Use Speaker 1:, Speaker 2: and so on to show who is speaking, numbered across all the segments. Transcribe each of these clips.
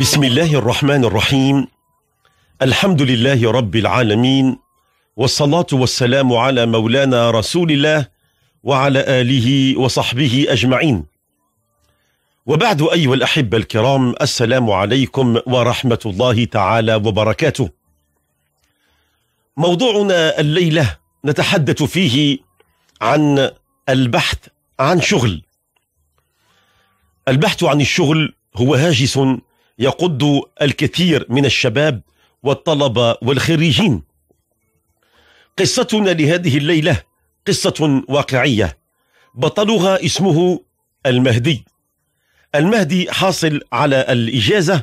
Speaker 1: بسم الله الرحمن الرحيم الحمد لله رب العالمين والصلاة والسلام على مولانا رسول الله وعلى آله وصحبه أجمعين وبعد أيها الأحبة الكرام السلام عليكم ورحمة الله تعالى وبركاته موضوعنا الليلة نتحدث فيه عن البحث عن شغل البحث عن الشغل هو هاجس يقض الكثير من الشباب والطلبة والخريجين قصتنا لهذه الليلة قصة واقعية بطلها اسمه المهدي المهدي حاصل على الإجازة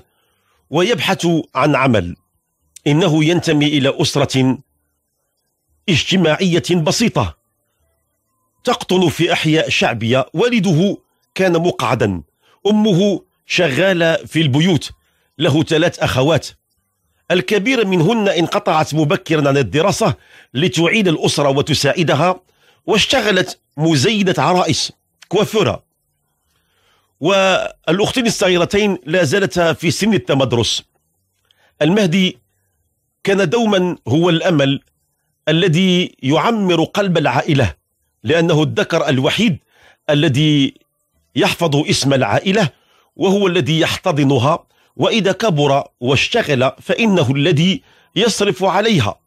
Speaker 1: ويبحث عن عمل إنه ينتمي إلى أسرة اجتماعية بسيطة تقطن في أحياء شعبية والده كان مقعدا أمه شغال في البيوت له ثلاث أخوات الكبيرة منهن انقطعت مبكرا عن الدراسة لتعيد الأسرة وتساعدها واشتغلت مزينة عرائس كوافورة والأختين الصغيرتين لا زالتا في سن التمدرس المهدي كان دوما هو الأمل الذي يعمر قلب العائلة لأنه الذكر الوحيد الذي يحفظ اسم العائلة وهو الذي يحتضنها وإذا كبر واشتغل فإنه الذي يصرف عليها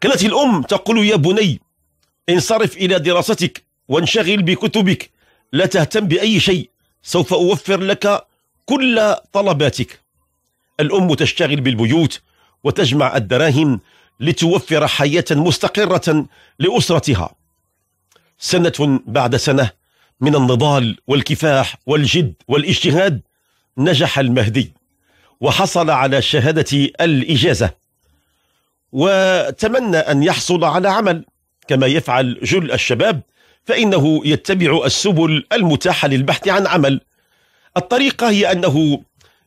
Speaker 1: كانت الأم تقول يا بني انصرف إلى دراستك وانشغل بكتبك لا تهتم بأي شيء سوف أوفر لك كل طلباتك الأم تشتغل بالبيوت وتجمع الدراهم لتوفر حياة مستقرة لأسرتها سنة بعد سنة من النضال والكفاح والجد والاجتهاد نجح المهدي وحصل على شهادة الإجازة وتمنى أن يحصل على عمل كما يفعل جل الشباب فإنه يتبع السبل المتاحة للبحث عن عمل الطريقة هي أنه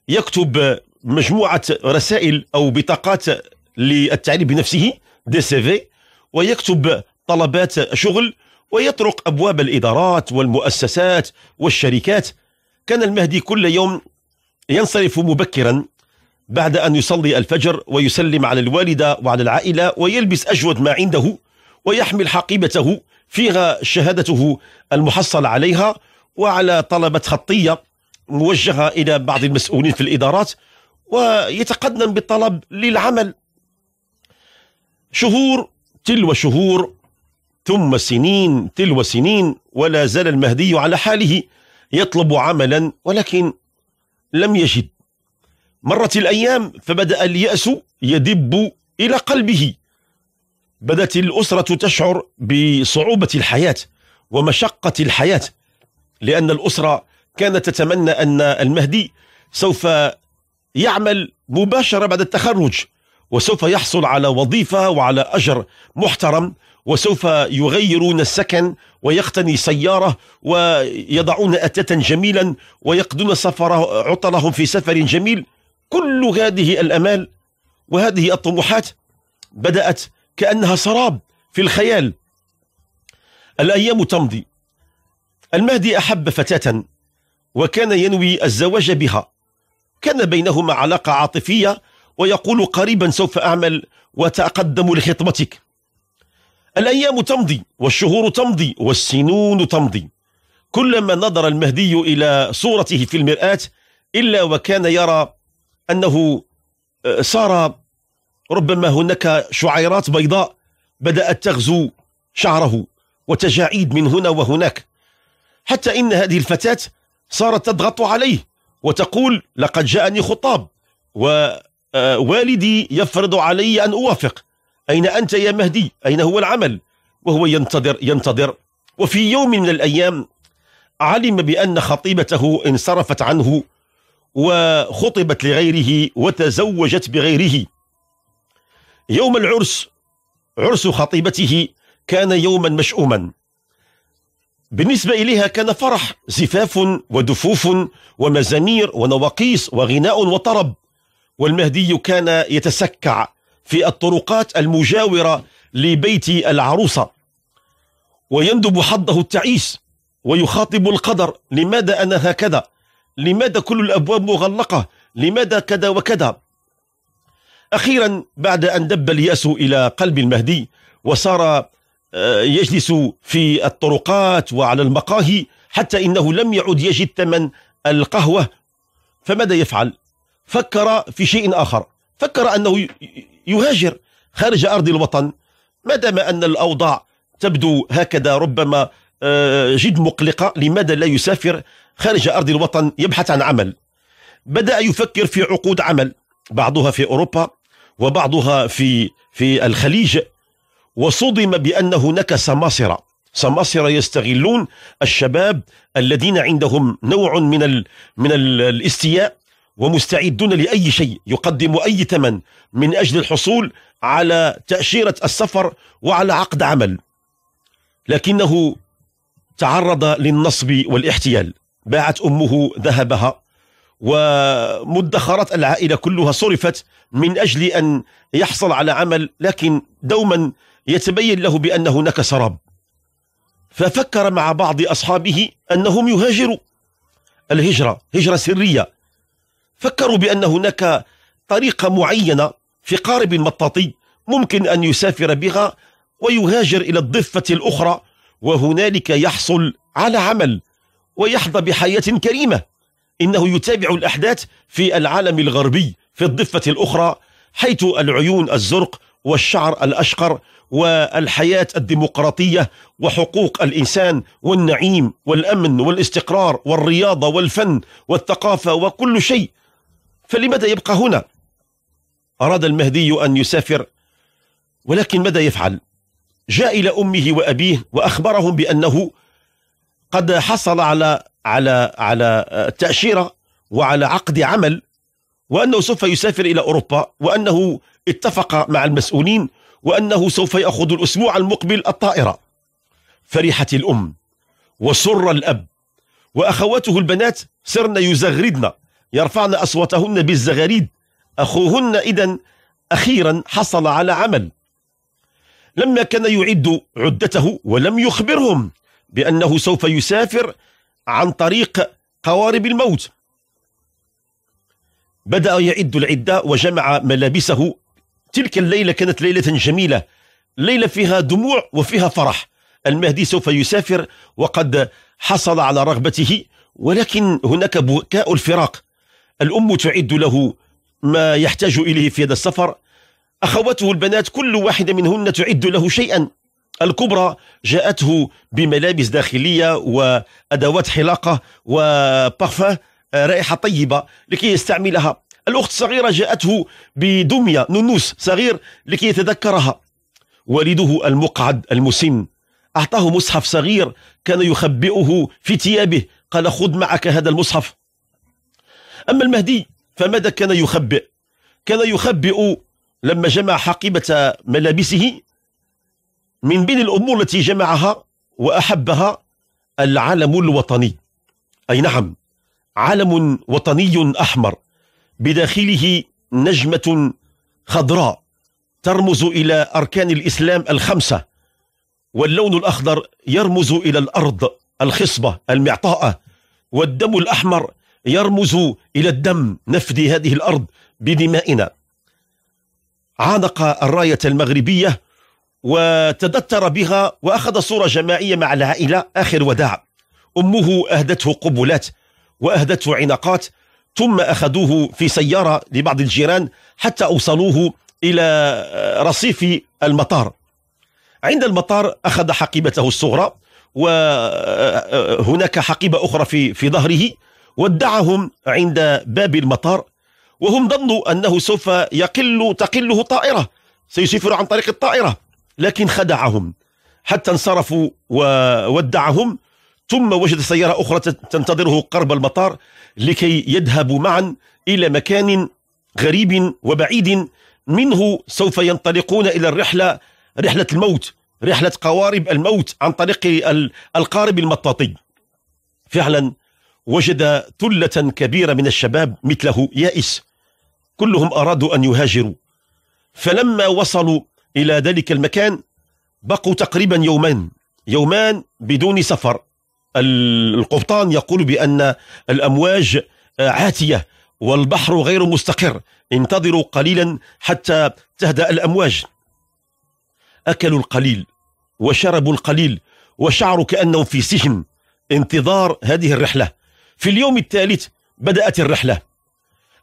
Speaker 1: يكتب مجموعة رسائل أو بطاقات للتعريف بنفسه دي سيفي ويكتب طلبات شغل ويطرق أبواب الإدارات والمؤسسات والشركات كان المهدي كل يوم ينصرف مبكرا بعد أن يصلي الفجر ويسلم على الوالدة وعلى العائلة ويلبس أجود ما عنده ويحمل حقيبته فيها شهادته المحصلة عليها وعلى طلبة خطية موجهة إلى بعض المسؤولين في الإدارات ويتقدم بالطلب للعمل شهور تلو شهور ثم سنين تلو سنين ولا زال المهدي على حاله يطلب عملا ولكن لم يجد مرت الأيام فبدأ اليأس يدب إلى قلبه بدأت الأسرة تشعر بصعوبة الحياة ومشقة الحياة لأن الأسرة كانت تتمنى أن المهدي سوف يعمل مباشرة بعد التخرج وسوف يحصل على وظيفة وعلى أجر محترم وسوف يغيرون السكن ويقتني سيارة ويضعون أتاتا جميلا ويقضون سفر عطلهم في سفر جميل كل هذه الأمال وهذه الطموحات بدأت كأنها سراب في الخيال الأيام تمضي المهدي أحب فتاة وكان ينوي الزواج بها كان بينهما علاقة عاطفية ويقول قريبا سوف أعمل وتقدم لخطبتك الأيام تمضي والشهور تمضي والسنون تمضي كلما نظر المهدي إلى صورته في المرآة إلا وكان يرى أنه آه، صار ربما هناك شعيرات بيضاء بدأت تغزو شعره وتجاعيد من هنا وهناك حتى إن هذه الفتاة صارت تضغط عليه وتقول لقد جاءني خطاب ووالدي آه، يفرض علي أن أوافق أين أنت يا مهدي أين هو العمل وهو ينتظر ينتظر وفي يوم من الأيام علم بأن خطيبته انصرفت عنه وخطبت لغيره وتزوجت بغيره يوم العرس عرس خطيبته كان يوما مشؤوما بالنسبة إليها كان فرح زفاف ودفوف ومزامير ونواقيس وغناء وطرب والمهدي كان يتسكع في الطرقات المجاورة لبيت العروسة ويندب حظه التعيس ويخاطب القدر لماذا أنا هكذا لماذا كل الأبواب مغلقة لماذا كذا وكذا أخيرا بعد أن دب اليأس إلى قلب المهدي وصار آه، يجلس في الطرقات وعلى المقاهي حتى إنه لم يعد يجد ثمن القهوة فماذا يفعل فكر في شيء آخر فكر أنه يهاجر خارج أرض الوطن ما دام أن الأوضاع تبدو هكذا ربما آه، جد مقلقة لماذا لا يسافر خارج أرض الوطن يبحث عن عمل بدأ يفكر في عقود عمل بعضها في أوروبا وبعضها في في الخليج وصدم بأن هناك سماسرة سماسرة يستغلون الشباب الذين عندهم نوع من الـ من الاستياء ومستعدون لأي شيء يقدم أي ثمن من أجل الحصول على تأشيرة السفر وعلى عقد عمل لكنه تعرض للنصب والاحتيال باعت أمه ذهبها ومدخرات العائلة كلها صرفت من أجل أن يحصل على عمل لكن دوما يتبين له بأن هناك سراب ففكر مع بعض أصحابه أنهم يهاجروا الهجرة هجرة سرية فكروا بأن هناك طريقة معينة في قارب مطاطي ممكن أن يسافر بها ويهاجر إلى الضفة الأخرى وهنالك يحصل على عمل ويحظى بحياة كريمة إنه يتابع الأحداث في العالم الغربي في الضفة الأخرى حيث العيون الزرق والشعر الأشقر والحياة الديمقراطية وحقوق الإنسان والنعيم والأمن والاستقرار والرياضة والفن والثقافة وكل شيء فلماذا يبقى هنا أراد المهدي أن يسافر ولكن ماذا يفعل جاء إلى أمه وأبيه وأخبرهم بأنه قد حصل على على على تأشيرة وعلى عقد عمل وأنه سوف يسافر إلى أوروبا وأنه اتفق مع المسؤولين وأنه سوف يأخذ الأسبوع المقبل الطائرة فرحت الأم وسر الأب وأخواته البنات سرن يزغردن يرفعن أصواتهن بالزغاريد أخوهن إذا أخيرا حصل على عمل لما كان يعد عدته ولم يخبرهم بأنه سوف يسافر عن طريق قوارب الموت بدأ يعد العدة وجمع ملابسه تلك الليلة كانت ليلة جميلة ليلة فيها دموع وفيها فرح المهدي سوف يسافر وقد حصل على رغبته ولكن هناك بكاء الفراق الأم تعد له ما يحتاج إليه في هذا السفر أخوته البنات كل واحدة منهن تعد له شيئا الكبرى جاءته بملابس داخلية وأدوات حلاقة وبارفان آه، رائحة طيبة لكي يستعملها الأخت الصغيرة جاءته بدمية نونوس صغير لكي يتذكرها والده المقعد المسن أعطاه مصحف صغير كان يخبئه في ثيابه قال خذ معك هذا المصحف أما المهدي فماذا كان يخبئ كان يخبئ لما جمع حقيبة ملابسه من بين الأمور التي جمعها وأحبها العلم الوطني أي نعم علم وطني أحمر بداخله نجمة خضراء ترمز إلى أركان الإسلام الخمسة واللون الأخضر يرمز إلى الأرض الخصبة المعطاءة والدم الأحمر يرمز إلى الدم نفدي هذه الأرض بدمائنا عانق الراية المغربية وتدتر بها وأخذ صورة جماعية مع العائلة آخر وداع أمه أهدته قبلات وأهدته عناقات ثم أخذوه في سيارة لبعض الجيران حتى أوصلوه إلى رصيف المطار عند المطار أخذ حقيبته الصغرى وهناك حقيبة أخرى في, في ظهره ودعهم عند باب المطار وهم ظنوا أنه سوف يقل تقله طائرة سيسافر عن طريق الطائرة لكن خدعهم حتى انصرفوا وودعهم ثم وجد سيارة أخرى تنتظره قرب المطار لكي يذهبوا معا إلى مكان غريب وبعيد منه سوف ينطلقون إلى الرحلة رحلة الموت رحلة قوارب الموت عن طريق القارب المطاطي فعلا وجد ثلة كبيرة من الشباب مثله يائس كلهم أرادوا أن يهاجروا فلما وصلوا إلى ذلك المكان بقوا تقريبا يومان يومان بدون سفر القبطان يقول بأن الأمواج عاتية والبحر غير مستقر انتظروا قليلا حتى تهدأ الأمواج أكلوا القليل وشربوا القليل وشعروا كأنهم في سجن انتظار هذه الرحلة في اليوم الثالث بدأت الرحلة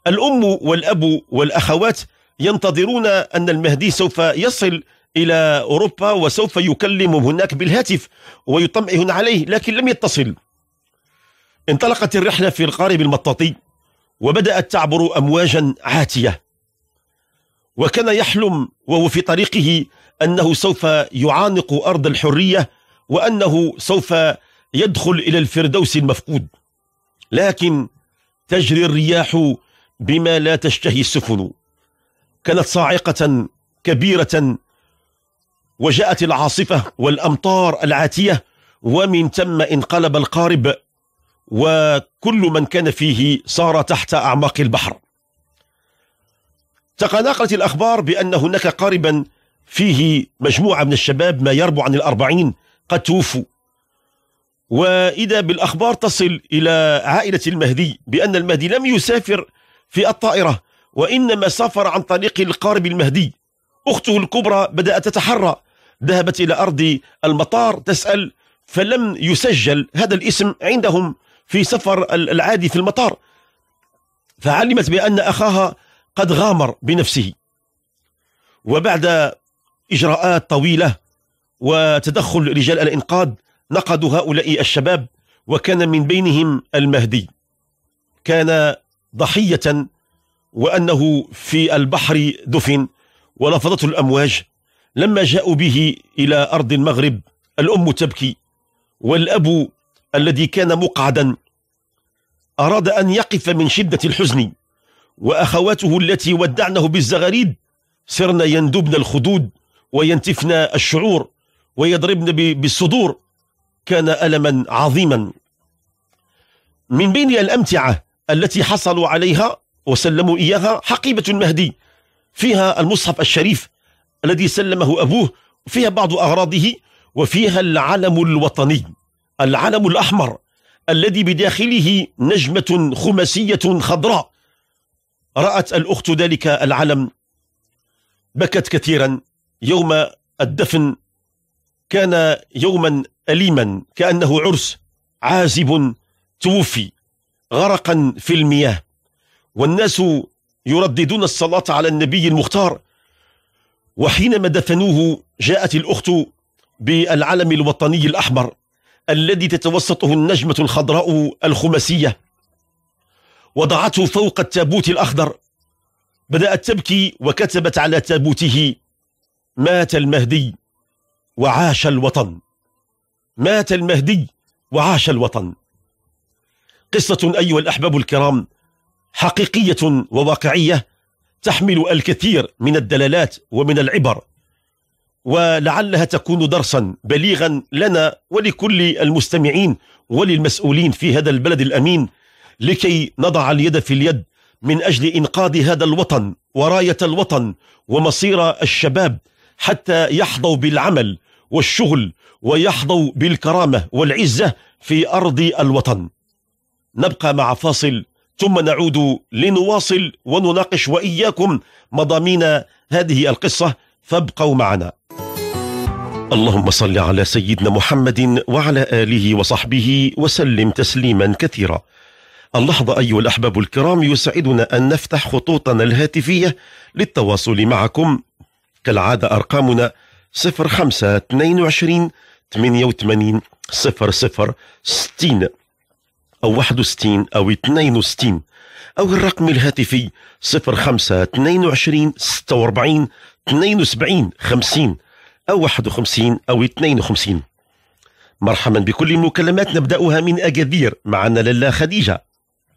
Speaker 1: الأم والأب والأخوات ينتظرون أن المهدي سوف يصل إلى أوروبا وسوف يكلم هناك بالهاتف ويطمئن عليه لكن لم يتصل انطلقت الرحلة في القارب المطاطي وبدأت تعبر أمواجا عاتية وكان يحلم وهو في طريقه أنه سوف يعانق أرض الحرية وأنه سوف يدخل إلى الفردوس المفقود لكن تجري الرياح بما لا تشتهي السفن كانت صاعقة كبيرة وجاءت العاصفة والأمطار العاتية ومن ثم انقلب القارب وكل من كان فيه صار تحت أعماق البحر تقناقلت الأخبار بأن هناك قاربا فيه مجموعة من الشباب ما يربو عن الأربعين قد توفوا وإذا بالأخبار تصل إلى عائلة المهدي بأن المهدي لم يسافر في الطائرة وإنما سافر عن طريق القارب المهدي أخته الكبرى بدأت تتحرى ذهبت إلى أرض المطار تسأل فلم يسجل هذا الاسم عندهم في سفر العادي في المطار فعلمت بأن أخاها قد غامر بنفسه وبعد إجراءات طويلة وتدخل رجال الإنقاذ نقدوا هؤلاء الشباب وكان من بينهم المهدي كان ضحية وأنه في البحر دفن ولفظت الأمواج لما جاءوا به إلى أرض المغرب الأم تبكي والأب الذي كان مقعدا أراد أن يقف من شدة الحزن وأخواته التي ودعنه بالزغاريد سرن يندبن الخدود وينتفن الشعور ويضربن بالصدور كان ألما عظيما من بين الأمتعة التي حصلوا عليها وسلموا إياها حقيبة المهدي فيها المصحف الشريف الذي سلمه أبوه فيها بعض أغراضه وفيها العلم الوطني العلم الأحمر الذي بداخله نجمة خماسية خضراء رأت الأخت ذلك العلم بكت كثيرا يوم الدفن كان يوما أليما كأنه عرس عازب توفي غرقا في المياه والناس يرددون الصلاة على النبي المختار وحينما دفنوه جاءت الأخت بالعلم الوطني الأحمر الذي تتوسطه النجمة الخضراء الخماسية وضعته فوق التابوت الأخضر بدأت تبكي وكتبت على تابوته مات المهدي وعاش الوطن مات المهدي وعاش الوطن قصة أيها الأحباب الكرام حقيقية وواقعية تحمل الكثير من الدلالات ومن العبر ولعلها تكون درسا بليغا لنا ولكل المستمعين وللمسؤولين في هذا البلد الأمين لكي نضع اليد في اليد من أجل إنقاذ هذا الوطن وراية الوطن ومصير الشباب حتى يحظوا بالعمل والشغل ويحظوا بالكرامة والعزة في أرض الوطن نبقى مع فاصل ثم نعود لنواصل ونناقش وإياكم مضامين هذه القصة فابقوا معنا اللهم صل على سيدنا محمد وعلى آله وصحبه وسلم تسليما كثيرا اللحظة أيها الأحباب الكرام يسعدنا أن نفتح خطوطنا الهاتفية للتواصل معكم كالعادة أرقامنا صفر خمسة اثنين وعشرين ثمانية وثمانين صفر صفر ستين أو واحد وستين أو اثنين وستين أو الرقم الهاتفي صفر خمسة اثنين وعشرين ستة واربعين اثنين وسبعين خمسين أو واحد وخمسين أو اثنين وخمسين مرحبا بكل المكالمات نبدأها من أكاذير معنا للا خديجة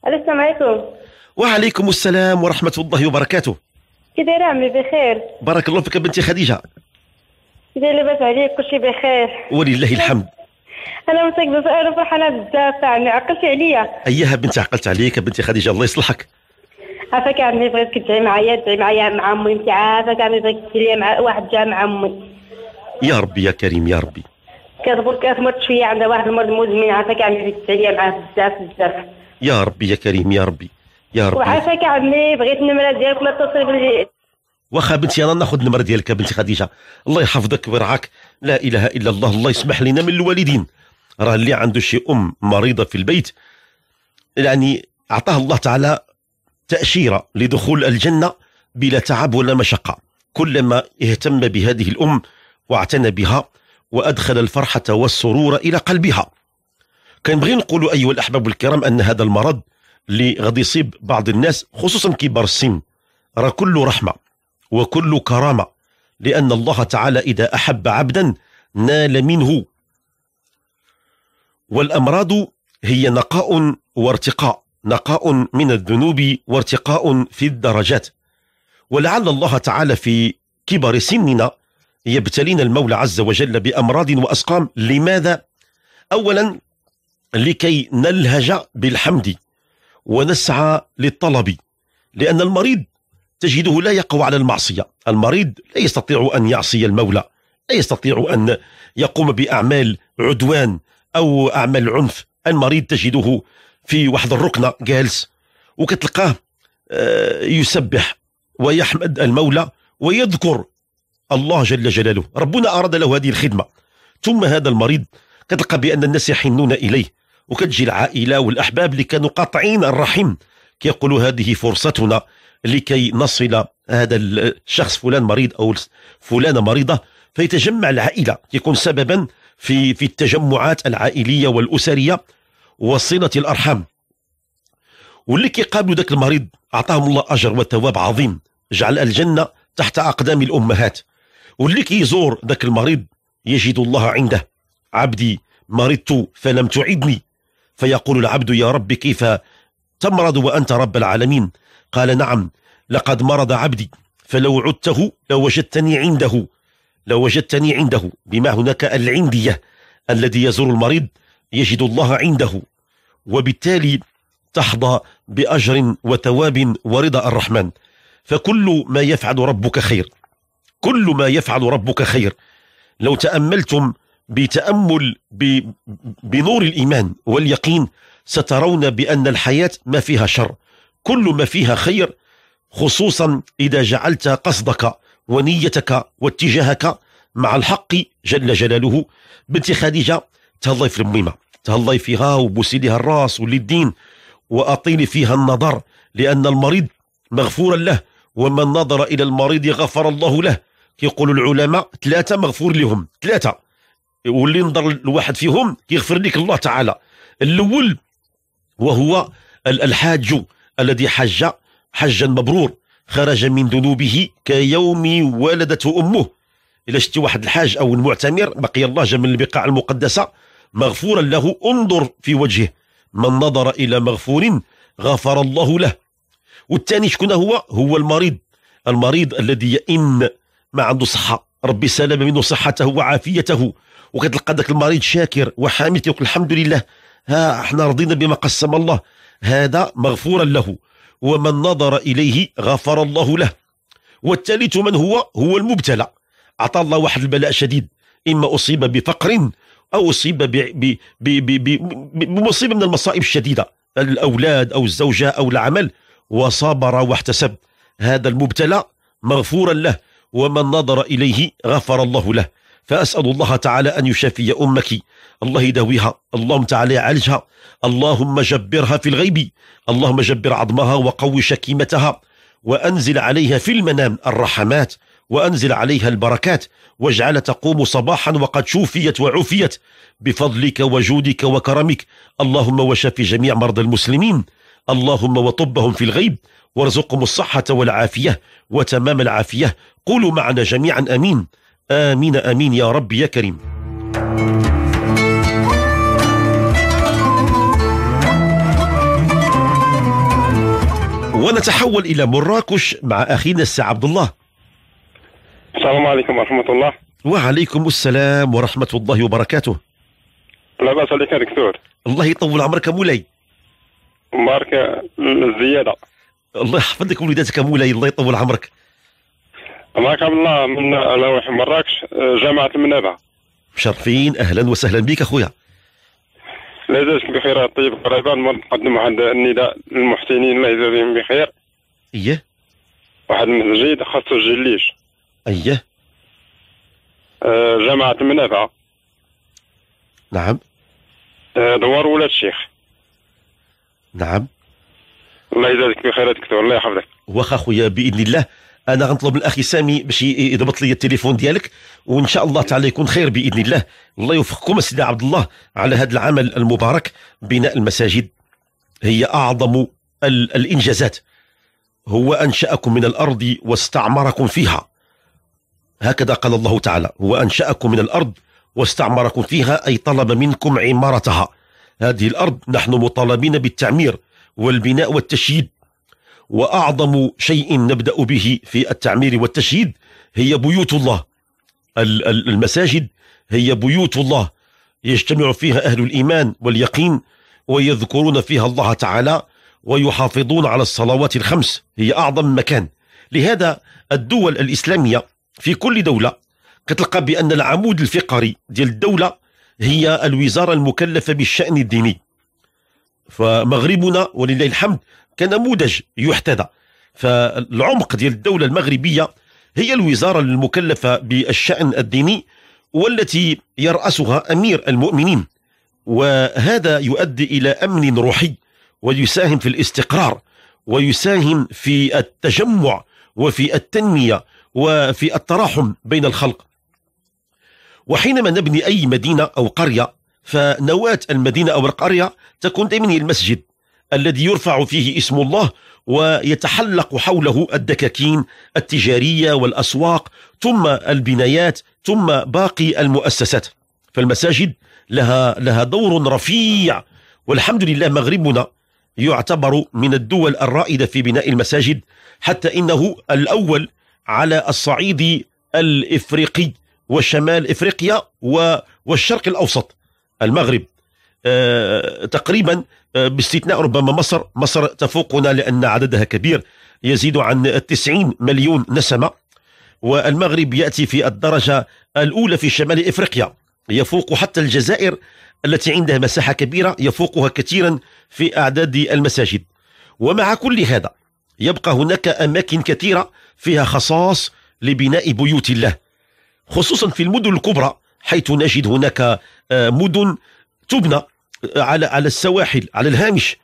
Speaker 2: السلام عليكم
Speaker 1: وعليكم السلام ورحمة الله وبركاته
Speaker 3: كي دايرة عمي بخير
Speaker 1: بارك الله فيك بنتي خديجة
Speaker 3: إذا لاباس عليك كلشي بخير
Speaker 1: ولله الحمد
Speaker 3: انا مساك
Speaker 2: انا فرحانه بزاف تاعني عقلتي عليا
Speaker 1: اياها بنتي عقلت عليك بنتي خديجه الله يصلحك
Speaker 2: عافاك عمي بغيتك تدعي معايا تدعي معايا مع امي انت عافاك عمي بغيتك تدعي مع واحد جا مع امي
Speaker 1: يا ربي يا كريم يا ربي
Speaker 2: كتقول كتمرض شويه عندها واحد المرض مزمن عافاك عمي بغيتك تدعي معاه بزاف بزاف
Speaker 1: يا ربي يا كريم يا ربي يا ربي
Speaker 2: وعافاك عمي بغيت النمره ديالك ما تصل بلي
Speaker 1: واخا بنتي انا ناخذ النمره ديالك بنتي خديجه الله يحفظك ويرعاك لا اله الا الله الله يسمح لنا من الوالدين راه اللي عنده شي ام مريضه في البيت يعني اعطاه الله تعالى تاشيره لدخول الجنه بلا تعب ولا مشقه كلما اهتم بهذه الام واعتنى بها وادخل الفرحه والسرور الى قلبها كنبغي نقولوا ايها الاحباب الكرام ان هذا المرض اللي غادي يصيب بعض الناس خصوصا كبار السن راه كله رحمه وكل كرامة لأن الله تعالى إذا أحب عبدا نال منه والأمراض هي نقاء وارتقاء نقاء من الذنوب وارتقاء في الدرجات ولعل الله تعالى في كبر سننا يبتلينا المولى عز وجل بأمراض وأسقام لماذا؟ أولا لكي نلهج بالحمد ونسعى للطلب لأن المريض تجده لا يقوى على المعصية المريض لا يستطيع أن يعصي المولى لا يستطيع أن يقوم بأعمال عدوان أو أعمال عنف المريض تجده في واحد الركنة جالس وكتلقاه آه، يسبح ويحمد المولى ويذكر الله جل جلاله ربنا أراد له هذه الخدمة ثم هذا المريض كتلقى بأن الناس يحنون إليه وكتجي العائلة والأحباب اللي كانوا قاطعين الرحم كيقولوا هذه فرصتنا لكي نصل هذا الشخص فلان مريض او فلانه مريضه فيتجمع العائله يكون سببا في في التجمعات العائليه والاسريه وصله الارحام واللي كيقابلوا ذاك المريض اعطاهم الله اجر وثواب عظيم جعل الجنه تحت اقدام الامهات واللي كيزور ذاك المريض يجد الله عنده عبدي مرضت فلم تعدني فيقول العبد يا رب كيف تمرض وانت رب العالمين قال نعم لقد مرض عبدي فلو عدته لوجدتني لو عنده لوجدتني لو عنده بما هناك العندية الذي يزور المريض يجد الله عنده وبالتالي تحظى بأجر وثواب ورضا الرحمن فكل ما يفعل ربك خير كل ما يفعل ربك خير لو تأملتم بتأمل بنور الإيمان واليقين سترون بأن الحياة ما فيها شر كل ما فيها خير خصوصا إذا جعلت قصدك ونيتك واتجاهك مع الحق جل جلاله بنت خديجة تهضي في الميمة تهضي فيها وبسيلها الراس وللدين وأطيلي فيها النظر لأن المريض مغفورا له ومن نظر إلى المريض غفر الله له كيقولوا العلماء ثلاثة مغفور لهم ثلاثة واللي نظر لواحد فيهم كيغفر لك الله تعالى الأول وهو الحاج الذي حج حجا مبرور خرج من ذنوبه كيوم ولدته امه الى شتي واحد الحاج او المعتمر بقي الله من البقاع المقدسه مغفورا له انظر في وجهه من نظر الى مغفور غفر الله له والثاني شكون هو هو المريض المريض الذي يئن ما عنده صحه ربي سلم منه صحته وعافيته وكتلقى ذاك المريض شاكر وحامد يقول الحمد لله ها احنا رضينا بما قسم الله هذا مغفورا له ومن نظر إليه غفر الله له والثالث من هو هو المبتلى أعطى الله واحد البلاء شديد إما أصيب بفقر أو أصيب بمصيبة من المصائب الشديدة الأولاد أو الزوجة أو العمل وصبر واحتسب هذا المبتلى مغفورا له ومن نظر إليه غفر الله له فأسأل الله تعالى أن يشفي أمك الله يداويها اللهم تعالى يعالجها اللهم جبرها في الغيب اللهم جبر عظمها وقوي شكيمتها وأنزل عليها في المنام الرحمات وأنزل عليها البركات واجعل تقوم صباحا وقد شوفيت وعفيت بفضلك وجودك وكرمك اللهم وشفي جميع مرضى المسلمين اللهم وطبهم في الغيب وارزقهم الصحة والعافية وتمام العافية قولوا معنا جميعا أمين آمين آمين يا رب يا كريم ونتحول إلى مراكش مع أخينا السي عبد الله السلام عليكم ورحمة الله وعليكم السلام ورحمة الله وبركاته لا بأس عليك يا دكتور الله يطول عمرك مولاي مبارك الزيادة الله يحفظ لك وليداتك مولاي الله يطول عمرك معك عبد الله من لوح مراكش آه، جامعه المنابع مشرفين اهلا وسهلا بك اخويا لا جزاك بخير طيب قريبا نقدم واحد النداء للمحسنين الله يجازيهم بخير ايه
Speaker 2: واحد المسجد خاصه الجليش
Speaker 1: ايه آه جامعة المنافعة نعم آه دوار ولاد الشيخ نعم الله يجازيك بخير دكتور الله يحفظك واخا خويا باذن الله انا غنطلب من الاخي سامي باش يضبط لي التليفون ديالك وان شاء الله تعالى يكون خير باذن الله الله يوفقكم السيدي عبد الله على هذا العمل المبارك بناء المساجد هي اعظم الانجازات هو انشاكم من الارض واستعمركم فيها هكذا قال الله تعالى هو انشاكم من الارض واستعمركم فيها اي طلب منكم عمارتها هذه الارض نحن مطالبين بالتعمير والبناء والتشييد وأعظم شيء نبدأ به في التعمير والتشييد هي بيوت الله المساجد هي بيوت الله يجتمع فيها أهل الإيمان واليقين ويذكرون فيها الله تعالى ويحافظون على الصلوات الخمس هي أعظم مكان لهذا الدول الإسلامية في كل دولة كتلقى بأن العمود الفقري ديال الدولة هي الوزارة المكلفة بالشأن الديني فمغربنا ولله الحمد كنموذج يحتذى فالعمق ديال الدولة المغربية هي الوزارة المكلفة بالشأن الديني والتي يرأسها أمير المؤمنين وهذا يؤدي إلى أمن روحي ويساهم في الاستقرار ويساهم في التجمع وفي التنمية وفي التراحم بين الخلق وحينما نبني أي مدينة أو قرية فنواة المدينة أو القرية تكون تبني المسجد الذي يرفع فيه اسم الله ويتحلق حوله الدكاكين التجارية والأسواق ثم البنايات ثم باقي المؤسسات فالمساجد لها, لها دور رفيع والحمد لله مغربنا يعتبر من الدول الرائدة في بناء المساجد حتى إنه الأول على الصعيد الإفريقي وشمال إفريقيا والشرق الأوسط المغرب آه، تقريبا آه، باستثناء ربما مصر مصر تفوقنا لأن عددها كبير يزيد عن 90 مليون نسمة والمغرب يأتي في الدرجة الأولى في شمال إفريقيا يفوق حتى الجزائر التي عندها مساحة كبيرة يفوقها كثيرا في أعداد المساجد ومع كل هذا يبقى هناك أماكن كثيرة فيها خصاص لبناء بيوت الله خصوصا في المدن الكبرى حيث نجد هناك آه، مدن تبنى على على السواحل على الهامش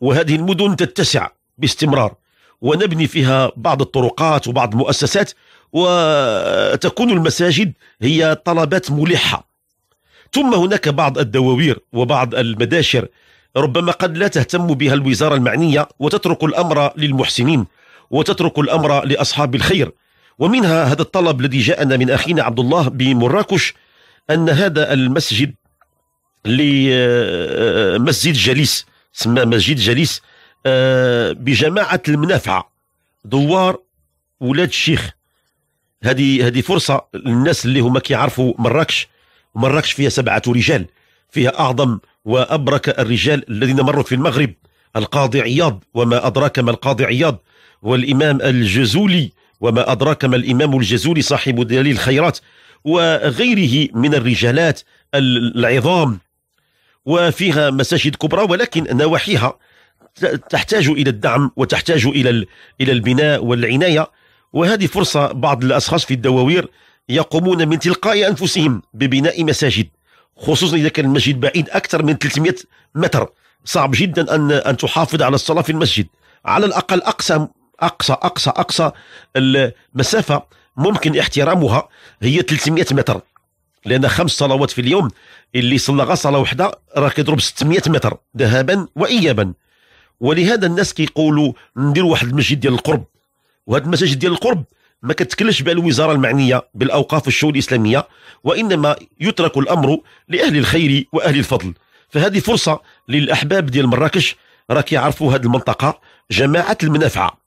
Speaker 1: وهذه المدن تتسع باستمرار ونبني فيها بعض الطرقات وبعض المؤسسات وتكون المساجد هي طلبات ملحه ثم هناك بعض الدواوير وبعض المداشر ربما قد لا تهتم بها الوزاره المعنيه وتترك الامر للمحسنين وتترك الامر لاصحاب الخير ومنها هذا الطلب الذي جاءنا من اخينا عبد الله بمراكش ان هذا المسجد لمسجد جليس سماه آه، آه، مسجد جليس آه، بجماعه المنافعه دوار ولاد الشيخ هذه هذه فرصه للناس اللي هما كيعرفوا مراكش مراكش فيها سبعه رجال فيها اعظم وابرك الرجال الذين مروا في المغرب القاضي عياض وما ادراك ما القاضي عياض والامام الجزولي وما ادراك ما الامام الجزولي صاحب دليل الخيرات وغيره من الرجالات العظام وفيها مساجد كبرى ولكن نواحيها تحتاج الى الدعم وتحتاج الى الى البناء والعنايه وهذه فرصه بعض الاشخاص في الدواوير يقومون من تلقاء انفسهم ببناء مساجد خصوصا اذا كان المسجد بعيد اكثر من 300 متر صعب جدا ان ان تحافظ على الصلاه في المسجد على الاقل اقصى اقصى اقصى اقصى المسافه ممكن احترامها هي 300 متر لان خمس صلوات في اليوم اللي صلى صلاه وحده راه كيضرب 600 متر ذهابا وايابا ولهذا الناس كيقولوا نديروا واحد المسجد ديال القرب وهذا المساجد ديال القرب ما كتكلش بها الوزاره المعنيه بالاوقاف والشؤون الاسلاميه وانما يترك الامر لاهل الخير واهل الفضل فهذه فرصه للاحباب ديال مراكش راه كيعرفوا هذه المنطقه جماعه المنافعه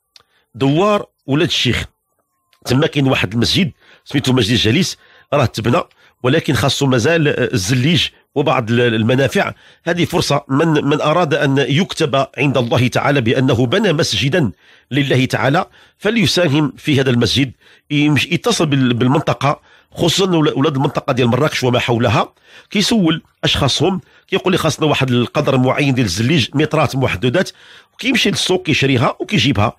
Speaker 1: دوار ولاد الشيخ تما كاين واحد المسجد سميتو مسجد الجليس راه تبنى ولكن خاصه مازال الزليج وبعض المنافع هذه فرصة من من أراد أن يكتب عند الله تعالى بأنه بنى مسجدا لله تعالى فليساهم في هذا المسجد يتصل بالمنطقة خصوصا ولاد المنطقة ديال مراكش وما حولها كيسول أشخاصهم كيقول لي خاصنا واحد القدر معين ديال الزليج مترات محددات وكيمشي للسوق كيشريها وكيجيبها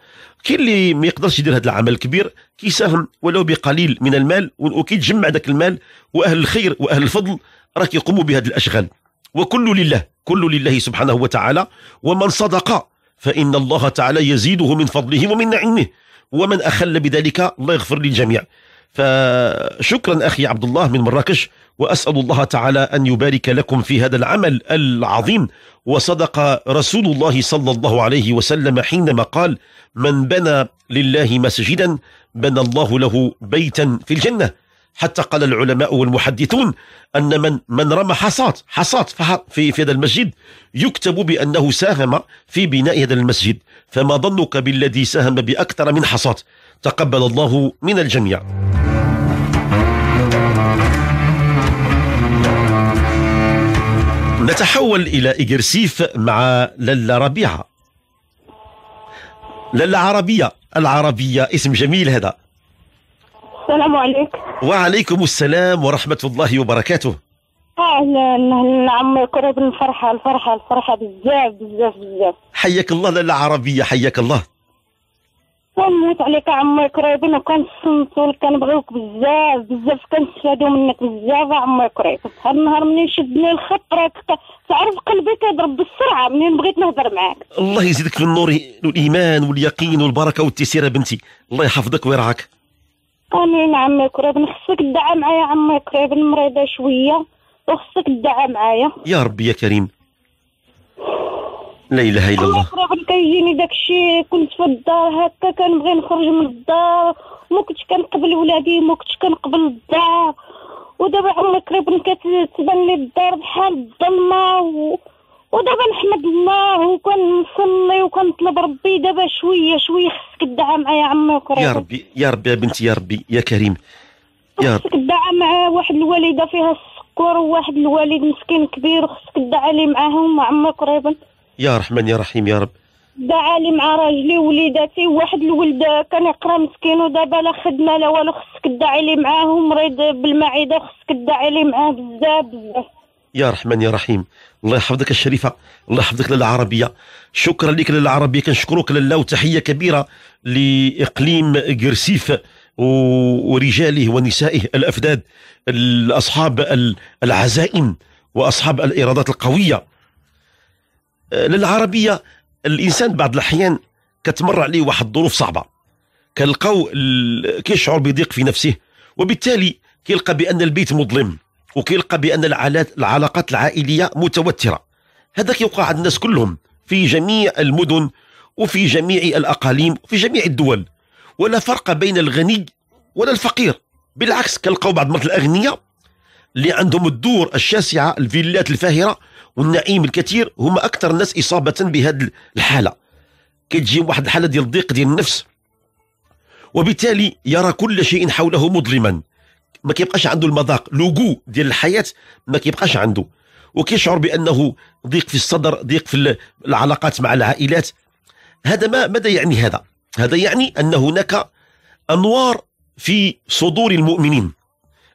Speaker 1: كاين اللي ما يقدرش يدير هذا العمل الكبير كيساهم ولو بقليل من المال وكيتجمع ذاك المال واهل الخير واهل الفضل راه كيقوموا بهذه الاشغال وكل لله كل لله سبحانه وتعالى ومن صدق فان الله تعالى يزيده من فضله ومن نعمه ومن اخل بذلك الله يغفر للجميع فشكرا اخي عبد الله من مراكش وأسأل الله تعالى أن يبارك لكم في هذا العمل العظيم وصدق رسول الله صلى الله عليه وسلم حينما قال من بنى لله مسجدا بنى الله له بيتا في الجنة حتى قال العلماء والمحدثون أن من من رمى حصاة حصاة في في هذا المسجد يكتب بأنه ساهم في بناء هذا المسجد فما ظنك بالذي ساهم بأكثر من حصاة تقبل الله من الجميع نتحول إلى إجرسيف مع للا ربيعة للا عربية العربية اسم جميل هذا
Speaker 2: السلام عليكم
Speaker 1: وعليكم السلام ورحمة الله وبركاته
Speaker 2: اهلا نعم قرب الفرحة الفرحة الفرحة بزاف بزاف بزاف
Speaker 1: حياك الله للا عربية حياك الله
Speaker 2: ونموت عليك عمي قريب انا كنصنتولك كنبغيوك بزاف بزاف كنستفادو منك بزاف عمي قريب هاد النهار منين شدني الخط راك تعرف قلبي كيضرب بالسرعه منين بغيت نهضر معاك
Speaker 1: الله يزيدك في النور والايمان واليقين والبركه والتيسير بنتي الله يحفظك ويرعاك
Speaker 2: امين عمي قريب خصك الدعاء معايا عمي قريب المريضه شويه وخصك الدعاء معايا
Speaker 1: يا ربي يا كريم لا اله الا الله
Speaker 2: تقريبا كيجيني الشيء كنت في الدار هكا كنبغي نخرج من الدار ما كنتش كنقبل ولادي ما كنتش كنقبل الدار ودابا عمري قريب كتبان لي الدار بحال الظلمه و... ودابا نحمد الله وكنصلي وكنطلب ربي دابا شويه شويه خصك الدعاء معايا عمي وكريم يا ربي
Speaker 1: يا ربي يا بنتي يا ربي يا كريم يا ربي
Speaker 2: خصك الدعاء مع واحد الوالده فيها السكر وواحد الوالد مسكين كبير وخصك الدعاء لي معاهم عمي وكريم
Speaker 1: يا رحمن يا رحيم يا رب
Speaker 2: دعا لي مع راجلي ووليداتي واحد الولد كان يقرا مسكين ودابا لا خدمه لا والو خصك تدعي لي معاه ومريض بالمعده خصك تدعي لي معاه بزاف بزاف
Speaker 1: يا رحمن يا رحيم الله يحفظك الشريفه الله يحفظك للعربيه شكرا لك للعربيه كنشكروك لله وتحيه كبيره لاقليم قرسيف ورجاله ونسائه الافداد اصحاب العزائم واصحاب الارادات القويه آه، للعربيه الانسان بعض الاحيان كتمر عليه واحد الظروف صعبه كنلقاو كيشعر بضيق في نفسه وبالتالي كيلقى بان البيت مظلم وكيلقى بان العلاقات العائليه متوتره هذا كيوقع عند الناس كلهم في جميع المدن وفي جميع الاقاليم وفي جميع الدول ولا فرق بين الغني ولا الفقير بالعكس كنلقاو بعض المرات الاغنياء اللي عندهم الدور الشاسعه الفيلات الفاهره والنعيم الكثير هم اكثر الناس اصابه بهذه الحاله كتجي واحد الحاله ديال الضيق ديال النفس وبالتالي يرى كل شيء حوله مظلما ما كيبقاش عنده المذاق لوغو ديال الحياه ما كيبقاش عنده وكيشعر بانه ضيق في الصدر ضيق في العلاقات مع العائلات هذا ما ماذا يعني هذا هذا يعني ان هناك انوار في صدور المؤمنين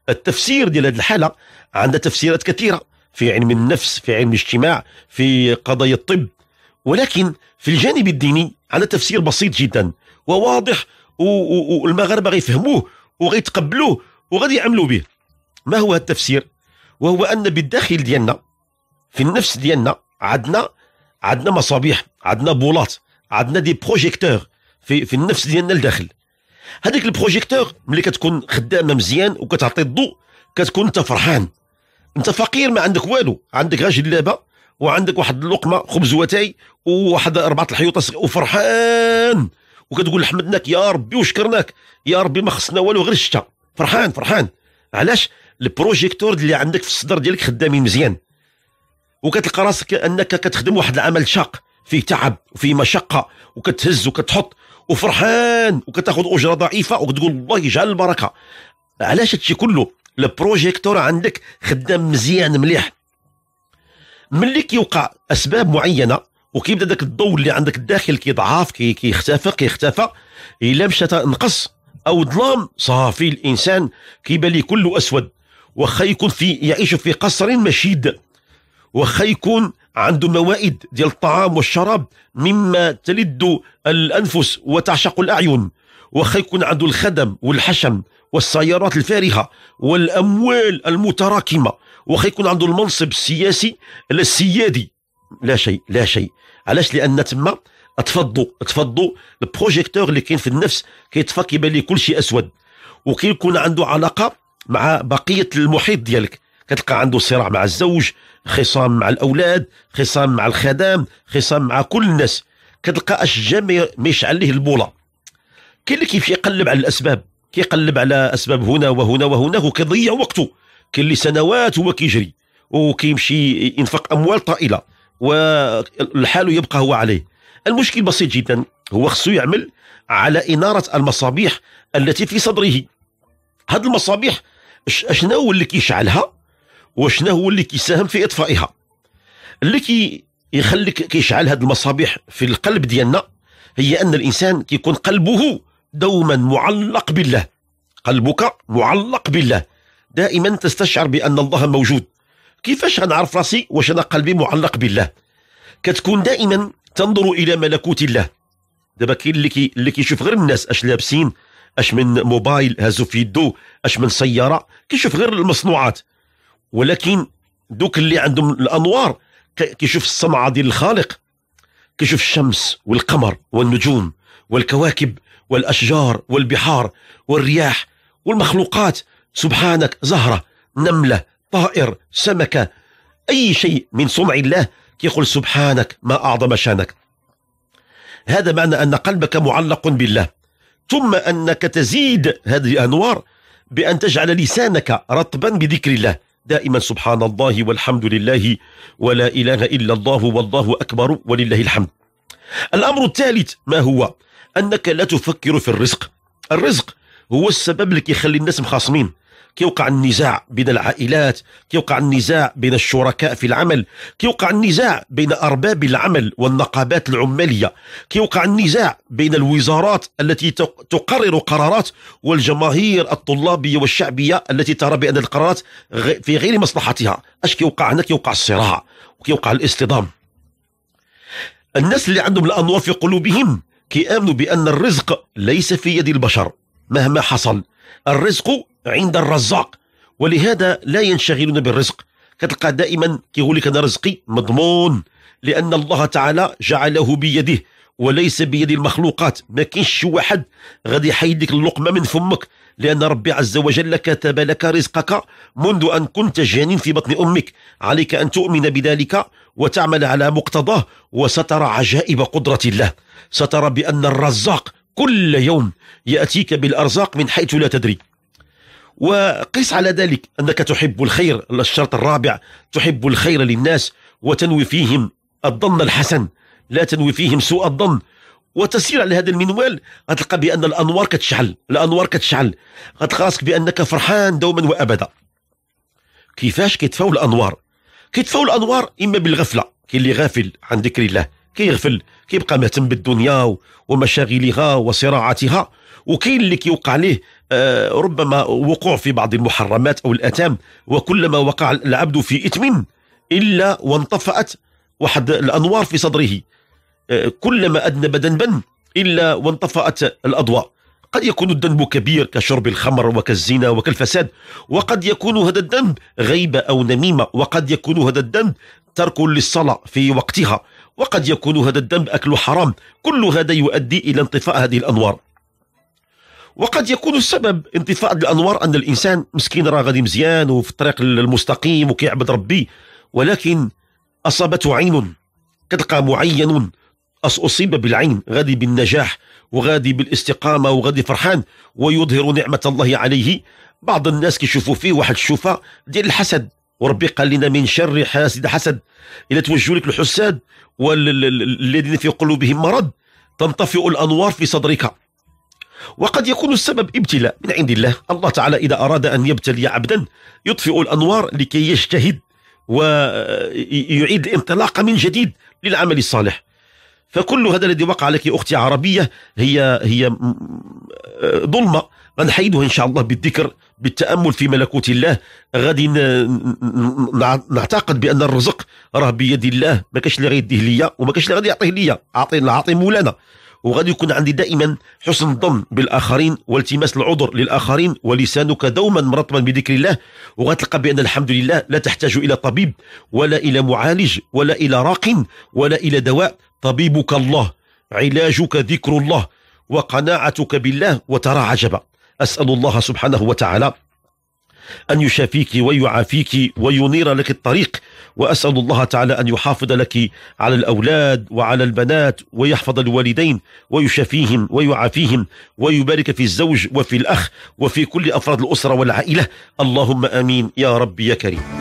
Speaker 1: التفسير ديال هذه الحاله عندها تفسيرات كثيره في علم النفس في علم الاجتماع في قضايا الطب ولكن في الجانب الديني عندها تفسير بسيط جدا وواضح والمغاربه غيفهموه وغيتقبلوه وغادي يعملوا به ما هو التفسير وهو ان بالداخل ديالنا في النفس ديالنا عندنا عندنا مصابيح عندنا بولات عندنا دي بروجيكتور في في النفس ديالنا لداخل هذيك البروجيكتور ملي كتكون خدامه مزيان وكتعطي الضوء كتكون انت فرحان انت فقير ما عندك والو عندك غير جلابه وعندك واحد اللقمه خبز وتاي وواحد اربعه الحيوط وفرحان وكتقول حمدناك يا ربي وشكرناك يا ربي ما خصنا والو غير الشتاء فرحان فرحان علاش البروجيكتور اللي عندك في الصدر ديالك خدامين مزيان وكتلقى راسك انك كتخدم واحد العمل شاق فيه تعب وفيه مشقه وكتهز وكتحط وفرحان وكتاخذ اجره ضعيفه وكتقول الله يجعل البركه علاش هادشي كله البروجيكتور عندك خدام مزيان مليح ملي كيوقع اسباب معينه وكيبدا داك الضوء اللي عندك الداخل كيضعف كيختفى كيختفى الا مشى نقص او ظلام صافي الانسان كيبان كله اسود وخا يكون في يعيش في قصر مشيد وخا يكون عنده موائد ديال الطعام والشراب مما تلد الأنفس وتعشق الأعين وخا يكون عنده الخدم والحشم والسيارات الفارهة والأموال المتراكمة وخا يكون عنده المنصب السياسي السيادي لا شيء لا شيء علاش لأن تما تفضوا تفضوا البروجيكتور اللي كاين في النفس كيطفى كيبان كل شيء أسود وكيكون عنده علاقة مع بقية المحيط ديالك كتلقى عنده صراع مع الزوج خصام مع الاولاد خصام مع الخدام خصام مع كل الناس كتلقى الشجاع ما يشعل ليه البوله كاين اللي كيمشي يقلب على الاسباب كيقلب على اسباب هنا وهنا وهنا وكيضيع وقته كاين اللي سنوات هو كيجري وكيمشي ينفق اموال طائله والحال يبقى هو عليه المشكل بسيط جدا هو خصو يعمل على اناره المصابيح التي في صدره هاد المصابيح شنو اللي كيشعلها وشنا هو اللي كيساهم في اطفائها اللي كي يخليك كيشعل هاد المصابيح في القلب ديالنا هي ان الانسان كيكون قلبه دوما معلق بالله قلبك معلق بالله دائما تستشعر بان الله موجود كيفاش غنعرف راسي واش انا قلبي معلق بالله كتكون دائما تنظر الى ملكوت الله دابا كاين اللي كي اللي كيشوف غير الناس اش لابسين اش من موبايل هازو في يدو اش من سياره كيشوف غير المصنوعات ولكن دوك اللي عندهم الانوار كيشوف الصنعه ديال الخالق كيشوف الشمس والقمر والنجوم والكواكب والاشجار والبحار والرياح والمخلوقات سبحانك زهره نمله طائر سمكه اي شيء من صنع الله كيقول سبحانك ما اعظم شانك هذا معنى ان قلبك معلق بالله ثم انك تزيد هذه الانوار بان تجعل لسانك رطبا بذكر الله دائما سبحان الله والحمد لله ولا إله إلا الله والله أكبر ولله الحمد الأمر الثالث ما هو أنك لا تفكر في الرزق الرزق هو السبب لك كيخلي الناس مخاصمين كيوقع النزاع بين العائلات كيوقع النزاع بين الشركاء في العمل كيوقع النزاع بين أرباب العمل والنقابات العمالية كيوقع النزاع بين الوزارات التي تقرر قرارات والجماهير الطلابية والشعبية التي ترى بأن القرارات في غير مصلحتها اش كيوقع هنا كيوقع الصراع وكيوقع الاصطدام الناس اللي عندهم الأنوار في قلوبهم كيامنوا بأن الرزق ليس في يد البشر مهما حصل الرزق عند الرزاق ولهذا لا ينشغلون بالرزق كتلقى دائما كيقول لك انا رزقي مضمون لان الله تعالى جعله بيده وليس بيد المخلوقات ما كاينش شي واحد غادي يحيد لك اللقمه من فمك لان ربي عز وجل كتب لك رزقك منذ ان كنت جنين في بطن امك عليك ان تؤمن بذلك وتعمل على مقتضاه وسترى عجائب قدره الله سترى بان الرزاق كل يوم ياتيك بالارزاق من حيث لا تدري وقيس على ذلك أنك تحب الخير الشرط الرابع تحب الخير للناس وتنوي فيهم الظن الحسن لا تنوي فيهم سوء الظن وتسير على هذا المنوال غتلقى بان الانوار كتشعل الانوار كتشعل غتلقى راسك بانك فرحان دوما وابدا كيفاش كيطفاو الانوار كيطفاو الانوار اما بالغفله كاين اللي غافل عن ذكر الله كيغفل كيبقى مهتم بالدنيا ومشاغلها وصراعاتها وكاين اللي كيوقع ليه آه، ربما وقوع في بعض المحرمات أو الأتام وكلما وقع العبد في إثم إلا وانطفأت واحد الأنوار في صدره آه، كلما أذنب ذنبا إلا وانطفأت الأضواء قد يكون الذنب كبير كشرب الخمر وكالزنا وكالفساد وقد يكون هذا الذنب غيبة أو نميمة وقد يكون هذا الذنب ترك للصلاة في وقتها وقد يكون هذا الذنب أكل حرام كل هذا يؤدي إلى انطفاء هذه الأنوار وقد يكون السبب انطفاء الانوار ان الانسان مسكين راه غادي مزيان وفي الطريق المستقيم وكيعبد ربي ولكن اصابته عين كتلقى معين اصيب بالعين غادي بالنجاح وغادي بالاستقامه وغادي فرحان ويظهر نعمه الله عليه بعض الناس كيشوفوا فيه واحد الشوفه ديال الحسد وربي قال لنا من شر حاسد حسد الى توجه لك الحساد والذين في قلوبهم مرض تنطفئ الانوار في صدرك وقد يكون السبب ابتلاء من عند الله الله تعالى إذا أراد أن يبتلي عبدا يطفئ الأنوار لكي يجتهد ويعيد الانطلاق من جديد للعمل الصالح فكل هذا الذي وقع لك أختي عربية هي هي ظلمة غنحيدها إن شاء الله بالذكر بالتأمل في ملكوت الله غادي نعتقد بأن الرزق راه بيد الله ما كاش اللي غيديه ليا وما كاش اللي غادي يعطيه ليا أعطي عاطي مولانا وغادي يكون عندي دائما حسن الظن بالاخرين والتماس العذر للاخرين ولسانك دوما مرطبا بذكر الله وغتلقى بان الحمد لله لا تحتاج الى طبيب ولا الى معالج ولا الى راق ولا الى دواء طبيبك الله علاجك ذكر الله وقناعتك بالله وترى عجبا اسال الله سبحانه وتعالى أن يشافيك ويعافيك وينير لك الطريق وأسأل الله تعالى أن يحافظ لك على الأولاد وعلى البنات ويحفظ الوالدين ويشافيهم ويعافيهم ويبارك في الزوج وفي الأخ وفي كل أفراد الأسرة والعائلة اللهم آمين يا ربي يا كريم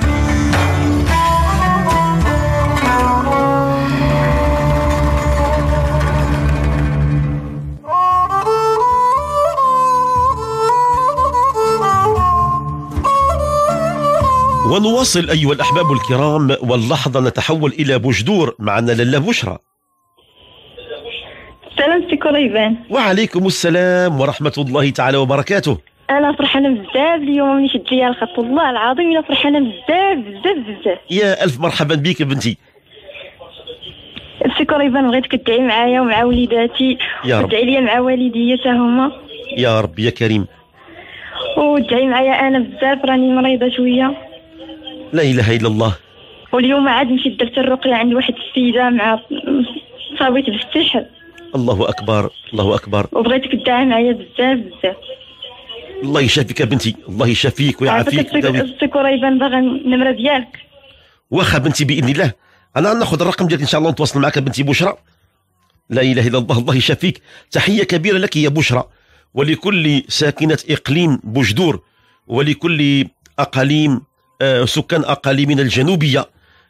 Speaker 1: ونواصل أيها الأحباب الكرام واللحظة نتحول إلى بوجدور معنا للا بشرى السلام سي كريبان وعليكم السلام ورحمة الله تعالى وبركاته
Speaker 4: انا فرحانه بزاف اليوم ملي شد ليا الخط والله العظيم انا فرحانه بزاف بزاف بزاف
Speaker 1: يا الف مرحبا بك بنتي
Speaker 4: سي كريبان بغيتك تدعي معايا ومع وليداتي يا تدعي ليا مع والدي تا هما
Speaker 1: يا رب يا كريم
Speaker 4: ودعي معايا انا بزاف راني مريضه شويه
Speaker 1: لا اله الا الله
Speaker 4: واليوم عاد مشيت درت الرقيه عند واحد السيده مع صابيت بالسحر
Speaker 1: الله اكبر الله اكبر
Speaker 4: وبغيتك
Speaker 3: تدعي معايا بزاف بزاف
Speaker 1: الله يشافيك يا بنتي الله يشافيك ويعافيك عرفتك
Speaker 3: قريبا باغا النمره ديالك
Speaker 1: واخا بنتي باذن الله انا ناخذ الرقم ديالك ان شاء الله نتواصل معك بنتي بشرى لا اله الا الله الله يشافيك تحيه كبيره لك يا بشرى ولكل ساكنه اقليم بجدور ولكل اقاليم آه، سكان أقاليمنا الجنوبية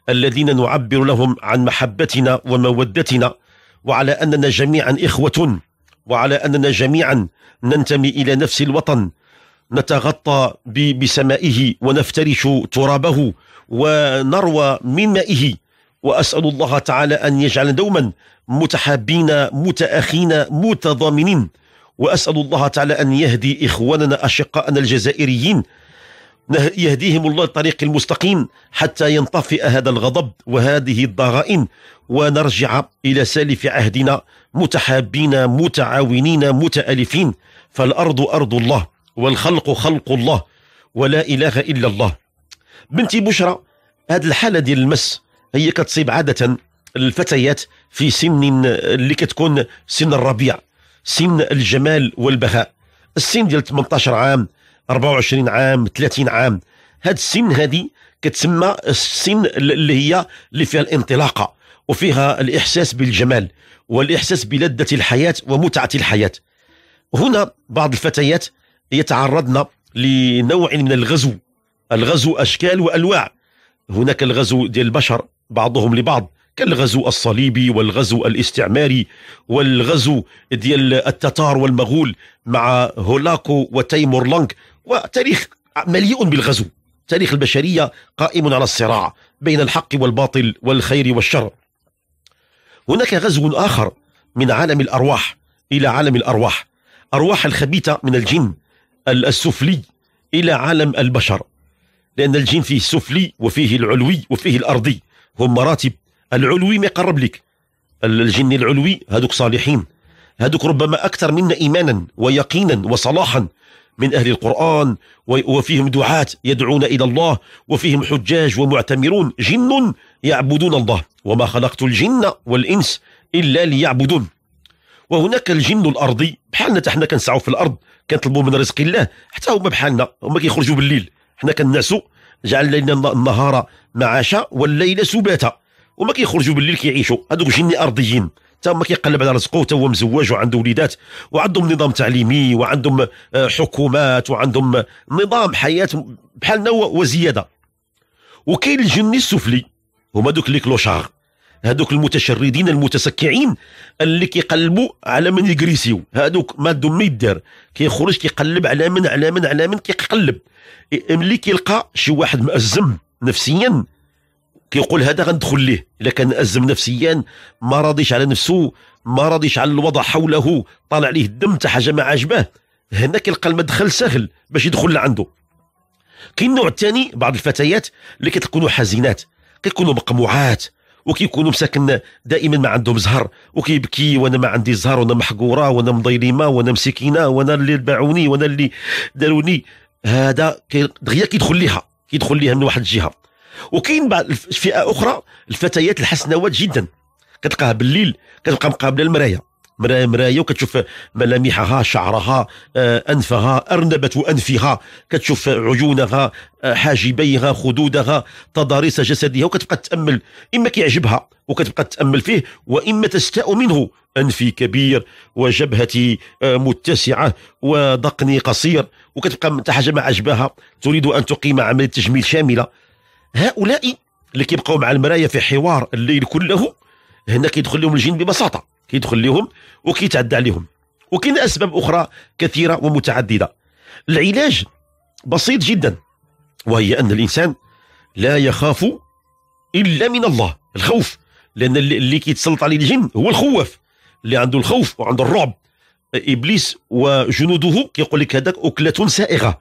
Speaker 1: الذين نعبر لهم عن محبتنا ومودتنا وعلى أننا جميعا إخوة وعلى أننا جميعا ننتمي إلى نفس الوطن نتغطى بسمائه ونفترش ترابه ونروى من مائه وأسأل الله تعالى أن يجعل دوما متحابين متأخين متضامنين وأسأل الله تعالى أن يهدي إخواننا أشقاءنا الجزائريين يهديهم الله الطريق المستقيم حتى ينطفئ هذا الغضب وهذه الضغائن ونرجع إلى سالف عهدنا متحابين متعاونين متألفين فالأرض أرض الله والخلق خلق الله ولا إله إلا الله بنتي بشرى هذه الحالة ديال المس هي كتصيب عادة الفتيات في سن اللي كتكون سن الربيع سن الجمال والبهاء السن ديال 18 عام 24 عام 30 عام هاد السن هادي كتسمى السن اللي هي اللي فيها الانطلاقه وفيها الاحساس بالجمال والاحساس بلذه الحياه ومتعه الحياه هنا بعض الفتيات يتعرضن لنوع من الغزو الغزو اشكال والواع هناك الغزو ديال البشر بعضهم لبعض كالغزو الصليبي والغزو الاستعماري والغزو ديال التتار والمغول مع هولاكو وتيمور لانك وتاريخ مليء بالغزو تاريخ البشرية قائم على الصراع بين الحق والباطل والخير والشر هناك غزو آخر من عالم الأرواح إلى عالم الأرواح أرواح الخبيثة من الجن السفلي إلى عالم البشر لأن الجن فيه السفلي وفيه العلوي وفيه الأرضي هم مراتب العلوي ما يقرب لك الجن العلوي هذوك صالحين هذوك ربما أكثر منا إيمانا ويقينا وصلاحا من أهل القرآن وفيهم دعاة يدعون إلى الله وفيهم حجاج ومعتمرون جن يعبدون الله وما خلقت الجن والإنس إلا ليعبدون وهناك الجن الأرضي بحالنا حنا كنسعوا في الأرض كنطلبوا من رزق الله حتى هما بحالنا هما كيخرجوا بالليل حنا كنعسوا جعل لنا النهار معاشا والليل سباتا وما كيخرجوا بالليل كيعيشوا هذوك جن أرضيين حتى هما كيقلب على رزقه حتى هو مزوج وعنده وليدات وعندهم نظام تعليمي وعندهم آه، حكومات وعندهم نظام حياه بحالنا وزياده وكاين الجني السفلي هما دوك لي كلوشار هذوك المتشردين المتسكعين اللي كيقلبوا على من يجريسيو هذوك ما دوم ما يدار كيخرج كيقلب على من على من على من كيقلب ملي كيلقى شي واحد مأزم نفسيا كيقول هذا غندخل ليه الا كان ازم نفسيا ما راضيش على نفسه ما راضيش على الوضع حوله طالع ليه الدم حتى حاجه ما عاجباه هنا كيلقى المدخل سهل باش يدخل لعنده كاين النوع الثاني بعض الفتيات اللي كتكونوا حزينات كيكونوا مقموعات وكيكونوا مساكن دائما ما عندهم زهر وكيبكي وانا ما عندي زهر وانا محقوره وانا مضيلمه وانا مسكينه وانا اللي باعوني وانا اللي داروني هذا دغيا كيدخل ليها كيدخل ليها من واحد الجهه وكاين بعض فئه اخرى الفتيات الحسنوات جدا كتلقاها بالليل كتبقى مقابله المرايه مرايه مرايه وكتشوف ملامحها شعرها آه، انفها ارنبه انفها كتشوف عيونها آه، حاجبيها خدودها تضاريس جسدها وكتبقى تامل اما كيعجبها وكتبقى تامل فيه واما تستاء منه انفي كبير وجبهتي آه، متسعه وذقني قصير وكتبقى حتى حاجه ما عجبها تريد ان تقيم عمليه تجميل شامله هؤلاء اللي كيبقاو مع المرايا في حوار الليل كله هنا كيدخل لهم الجن ببساطه كيدخل لهم وكيتعدى عليهم وكاين اسباب اخرى كثيره ومتعدده العلاج بسيط جدا وهي ان الانسان لا يخاف الا من الله الخوف لان اللي كيتسلط عليه الجن هو الخواف اللي عنده الخوف وعنده الرعب ابليس وجنوده كيقول لك هذاك اكله سائغه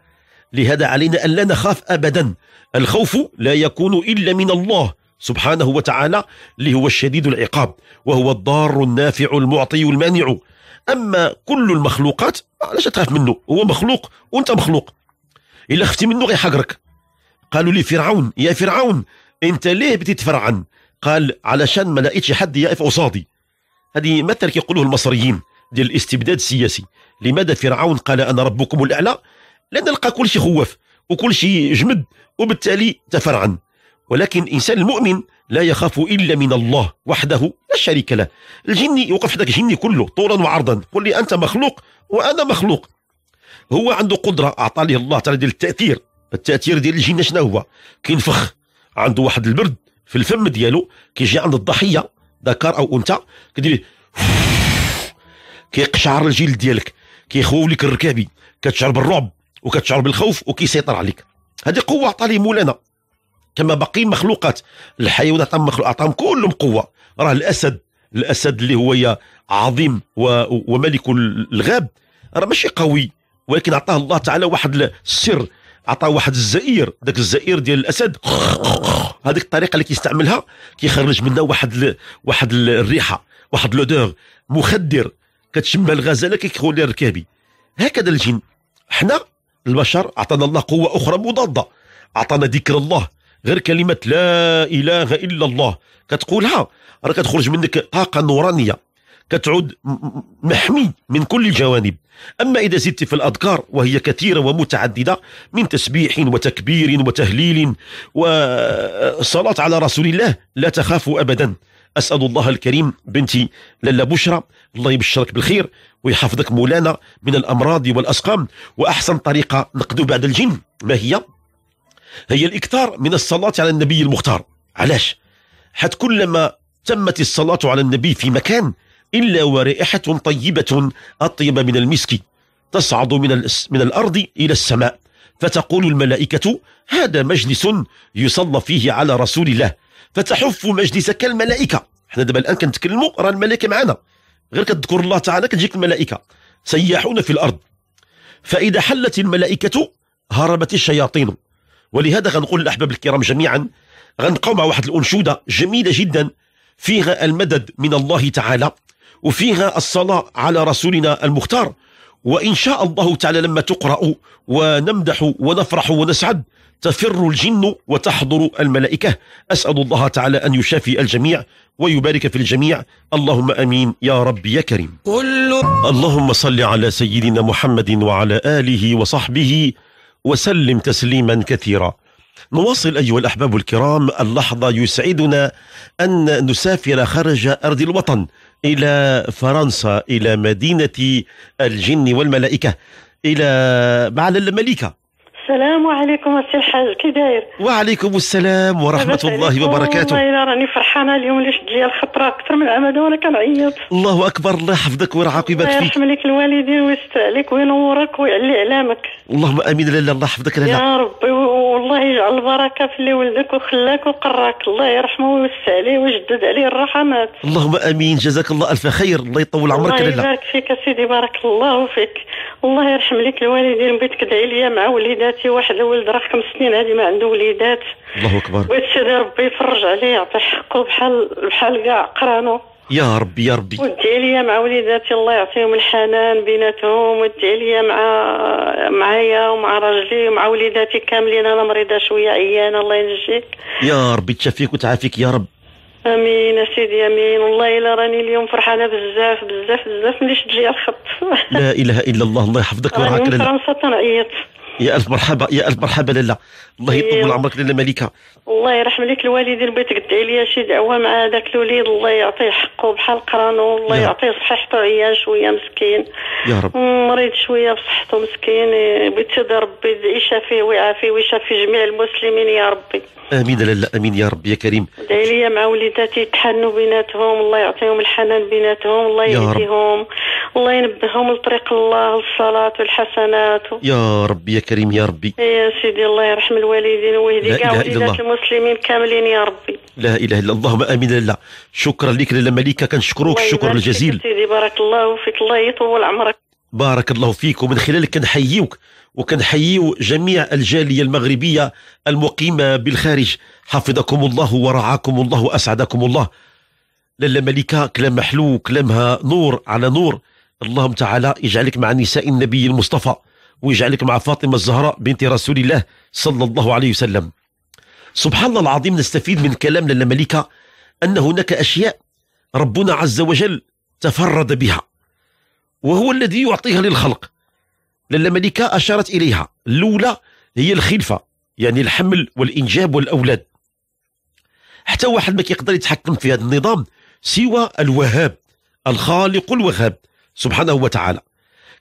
Speaker 1: لهذا علينا أن لا نخاف أبدا الخوف لا يكون إلا من الله سبحانه وتعالى اللي هو الشديد العقاب وهو الضار النافع المعطي المانع أما كل المخلوقات علاش تخاف منه هو مخلوق وانت مخلوق إلا خفتي منه غيحقرك قالوا لي فرعون يا فرعون انت ليه بتتفرعن قال علشان ما لقيتش حد يقف قصادي هذه مثل كيقولوه المصريين ديال الاستبداد السياسي لماذا فرعون قال انا ربكم الاعلى لا تلقى كل شيء خواف وكل شيء جمد وبالتالي تفرعن ولكن الانسان المؤمن لا يخاف الا من الله وحده لا شريك له الجني يوقف حداك الجني كله طولا وعرضا قل لي انت مخلوق وانا مخلوق هو عنده قدره اعطى ليه الله تعالى ديال التاثير التاثير ديال الجن شنو هو كينفخ عنده واحد البرد في الفم ديالو كيجي عند الضحيه ذكر او انثى كيدير كيقشعر الجلد ديالك كيخوف لك الركابي كتشعر بالرعب وكتشعر بالخوف وكيسيطر عليك هذه قوه عطاها مولانا كما باقي مخلوقات الحيوانات عطاهم كلهم قوه راه الاسد الاسد اللي هو عظيم وملك الغاب راه ماشي قوي ولكن عطاه الله تعالى واحد السر عطاه واحد الزئير ذاك الزئير ديال الاسد هذيك الطريقه اللي كيستعملها كيخرج منها واحد ال... واحد الريحه واحد لودور مخدر كتشمها الغزاله كيكون لها ركابي هكذا الجن حنا البشر أعطانا الله قوة أخرى مضادة أعطانا ذكر الله غير كلمة لا إله إلا الله كتقولها راه كتخرج منك طاقة نورانية كتعود محمي من كل الجوانب أما إذا زدت في الأذكار وهي كثيرة ومتعددة من تسبيح وتكبير وتهليل وصلاة على رسول الله لا تخافوا أبدا أسأل الله الكريم بنتي لاله بشرى الله يبشرك بالخير ويحفظك مولانا من الأمراض والأسقام وأحسن طريقة نقضي بعد الجن ما هي؟ هي الإكثار من الصلاة على النبي المختار علاش؟ حتى كلما تمت الصلاة على النبي في مكان إلا ورائحة طيبة أطيب من المسك تصعد من, من الأرض إلى السماء فتقول الملائكة هذا مجلس يصلى فيه على رسول الله فتحف مجلسك الملائكه حنا دابا الان كنتكلموا راه الملائكه معنا غير كتذكر الله تعالى كتجيك الملائكه سياحون في الارض فاذا حلت الملائكه هربت الشياطين ولهذا غنقول الاحباب الكرام جميعا غنبقاو مع واحد الانشوده جميله جدا فيها المدد من الله تعالى وفيها الصلاه على رسولنا المختار وان شاء الله تعالى لما تقرا ونمدح ونفرح ونسعد تفر الجن وتحضر الملائكة أسأل الله تعالى أن يشافي الجميع ويبارك في الجميع اللهم أمين يا رب يا كريم كل... اللهم صل على سيدنا محمد وعلى آله وصحبه وسلم تسليما كثيرا نواصل أيها الأحباب الكرام اللحظة يسعدنا أن نسافر خارج أرض الوطن إلى فرنسا إلى مدينة الجن والملائكة إلى معلى الملكة
Speaker 5: السلام عليكم السي الحاج كي
Speaker 1: داير وعليكم السلام ورحمه الله وبركاته والله
Speaker 5: راني فرحانه اليوم اللي شد لي الخطره اكثر من هذا وانا كنعيط الله اكبر الله يحفظك ويرعى ويبارك فيك الله يرحم لك الوالدين ويستر عليك وينورك ويعلي اعلامك
Speaker 1: اللهم امين لاله الله يحفظك لاله يا
Speaker 5: ربي والله يجعل البركه في اللي ولدك وخلاك وقراك الله يرحمه ويوسع عليه ويجدد عليه الرحمات
Speaker 1: اللهم امين جزاك الله الف خير الله يطول عمرك لاله الله يبارك
Speaker 5: فيك سيدي بارك الله فيك الله يرحم لك الوالدين بغيت كدعي ليا مع وليداتي شي واحد الولد راه خمس سنين هذه ما عنده وليدات
Speaker 1: الله اكبر بغيت
Speaker 5: سيدي ربي يفرج عليه يعطي حقه بحال بحال كاع قرانو
Speaker 1: يا ربي يا ربي
Speaker 5: ودي عليا مع وليداتي الله يعطيهم الحنان بيناتهم ودي عليا مع معايا ومع راجلي ومع وليداتي كاملين انا مريضه شويه عيانه الله ينجيك
Speaker 1: يا ربي تشافيك وتعافيك يا رب
Speaker 5: امين سيدي امين والله الا راني اليوم فرحانه بزاف بزاف بزاف ملي شد لي الخط لا اله
Speaker 1: الا الله الله يحفظك ويرعاك من فرنسا تنعيط يا الف مرحبا يا الف مرحبا لاله الله يطول عمرك لاله مليكه
Speaker 5: الله يرحم لك الوالدين بغيتك تدعي لي شي دعوه مع ذاك الوليد الله يعطيه حقه بحال قرانه الله يعطيه صحته عيان شويه مسكين يا رب مريض شويه بصحته مسكين بغيت ربي يشافيه ويعافيه ويشافي جميع المسلمين يا ربي
Speaker 1: امين لاله امين يا رب يا كريم
Speaker 5: دعي لي مع وليداتي يتحنوا بيناتهم الله يعطيهم الحنان بيناتهم الله يهديهم الله ينبههم لطريق الله الصلاه والحسنات
Speaker 1: يا رب يا كريم كريم يا ربي
Speaker 5: يا سيدي الله يرحم الوالدين ويهدي كاع وليدات المسلمين كاملين يا ربي
Speaker 1: لا اله الا اللهم امين لله شكرا لك لاله مليكه كنشكروك الشكر الجزيل
Speaker 5: سيدي بارك الله فيك الله يطول عمرك
Speaker 1: بارك الله فيك ومن خلالك كنحييوك وكنحييو جميع الجاليه المغربيه المقيمه بالخارج حفظكم الله ورعاكم الله واسعدكم الله لاله مليكه كلام حلو كلامها نور على نور اللهم تعالى اجعلك مع نساء النبي المصطفى ويجعلك مع فاطمة الزهراء بنت رسول الله صلى الله عليه وسلم سبحان الله العظيم نستفيد من كلام للملكة أن هناك أشياء ربنا عز وجل تفرد بها وهو الذي يعطيها للخلق للملكة أشارت إليها الأولى هي الخلفة يعني الحمل والإنجاب والأولاد حتى واحد ما كيقدر يتحكم في هذا النظام سوى الوهاب الخالق الوهاب سبحانه وتعالى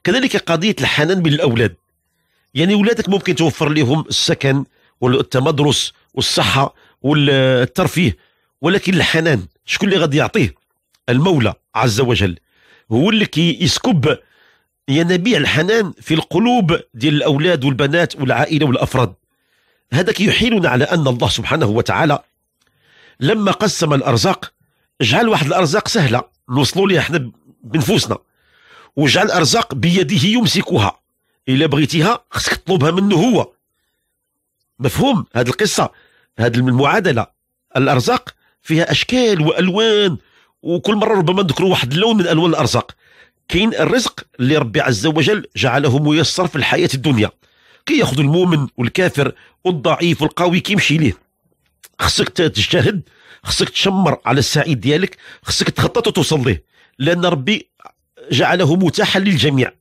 Speaker 1: كذلك قضيه الحنان بين الاولاد يعني ولادك ممكن توفر لهم السكن والتمدرس والصحه والترفيه ولكن الحنان شكون اللي غادي يعطيه المولى عز وجل هو اللي كيسكب ينابيع الحنان في القلوب ديال الاولاد والبنات والعائله والافراد هذا كيحيلنا على ان الله سبحانه وتعالى لما قسم الارزاق جعل واحد الارزاق سهله نوصلوا ليها احنا بنفوسنا وجعل الارزاق بيده يمسكها الا بغيتيها خصك تطلبها منه هو مفهوم هذه القصه هذه المعادله الارزاق فيها اشكال والوان وكل مره ربما نذكروا واحد اللون من الوان الارزاق كاين الرزق اللي ربي عز وجل جعله ميسر في الحياه الدنيا كي ياخذ المؤمن والكافر والضعيف والقوي كيمشي ليه خصك تجتهد خصك تشمر على السعيد ديالك خصك تخطط وتوصل ليه لان ربي جعله متاحا للجميع